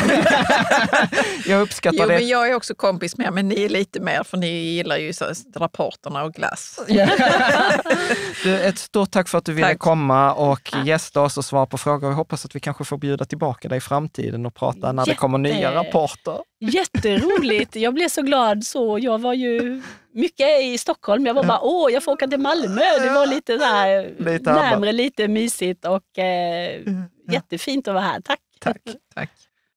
jag uppskattar jo, det. Men jag är också kompis med men ni är lite mer, för ni gillar ju så, rapporterna och glass. du, ett stort tack för att du ville tack. komma och gästa oss och svara på frågor. Jag hoppas att vi kanske får bjuda tillbaka dig i framtiden och prata när Jätte. det kommer nya rapporter. Jätteroligt. Jag blev så glad. så. Jag var ju mycket i Stockholm. Jag var bara, åh, jag får åka till Malmö. Det var lite, så här, lite närmre, lite mysigt och eh, mm, jättefint att vara här. Tack. Tack. tack.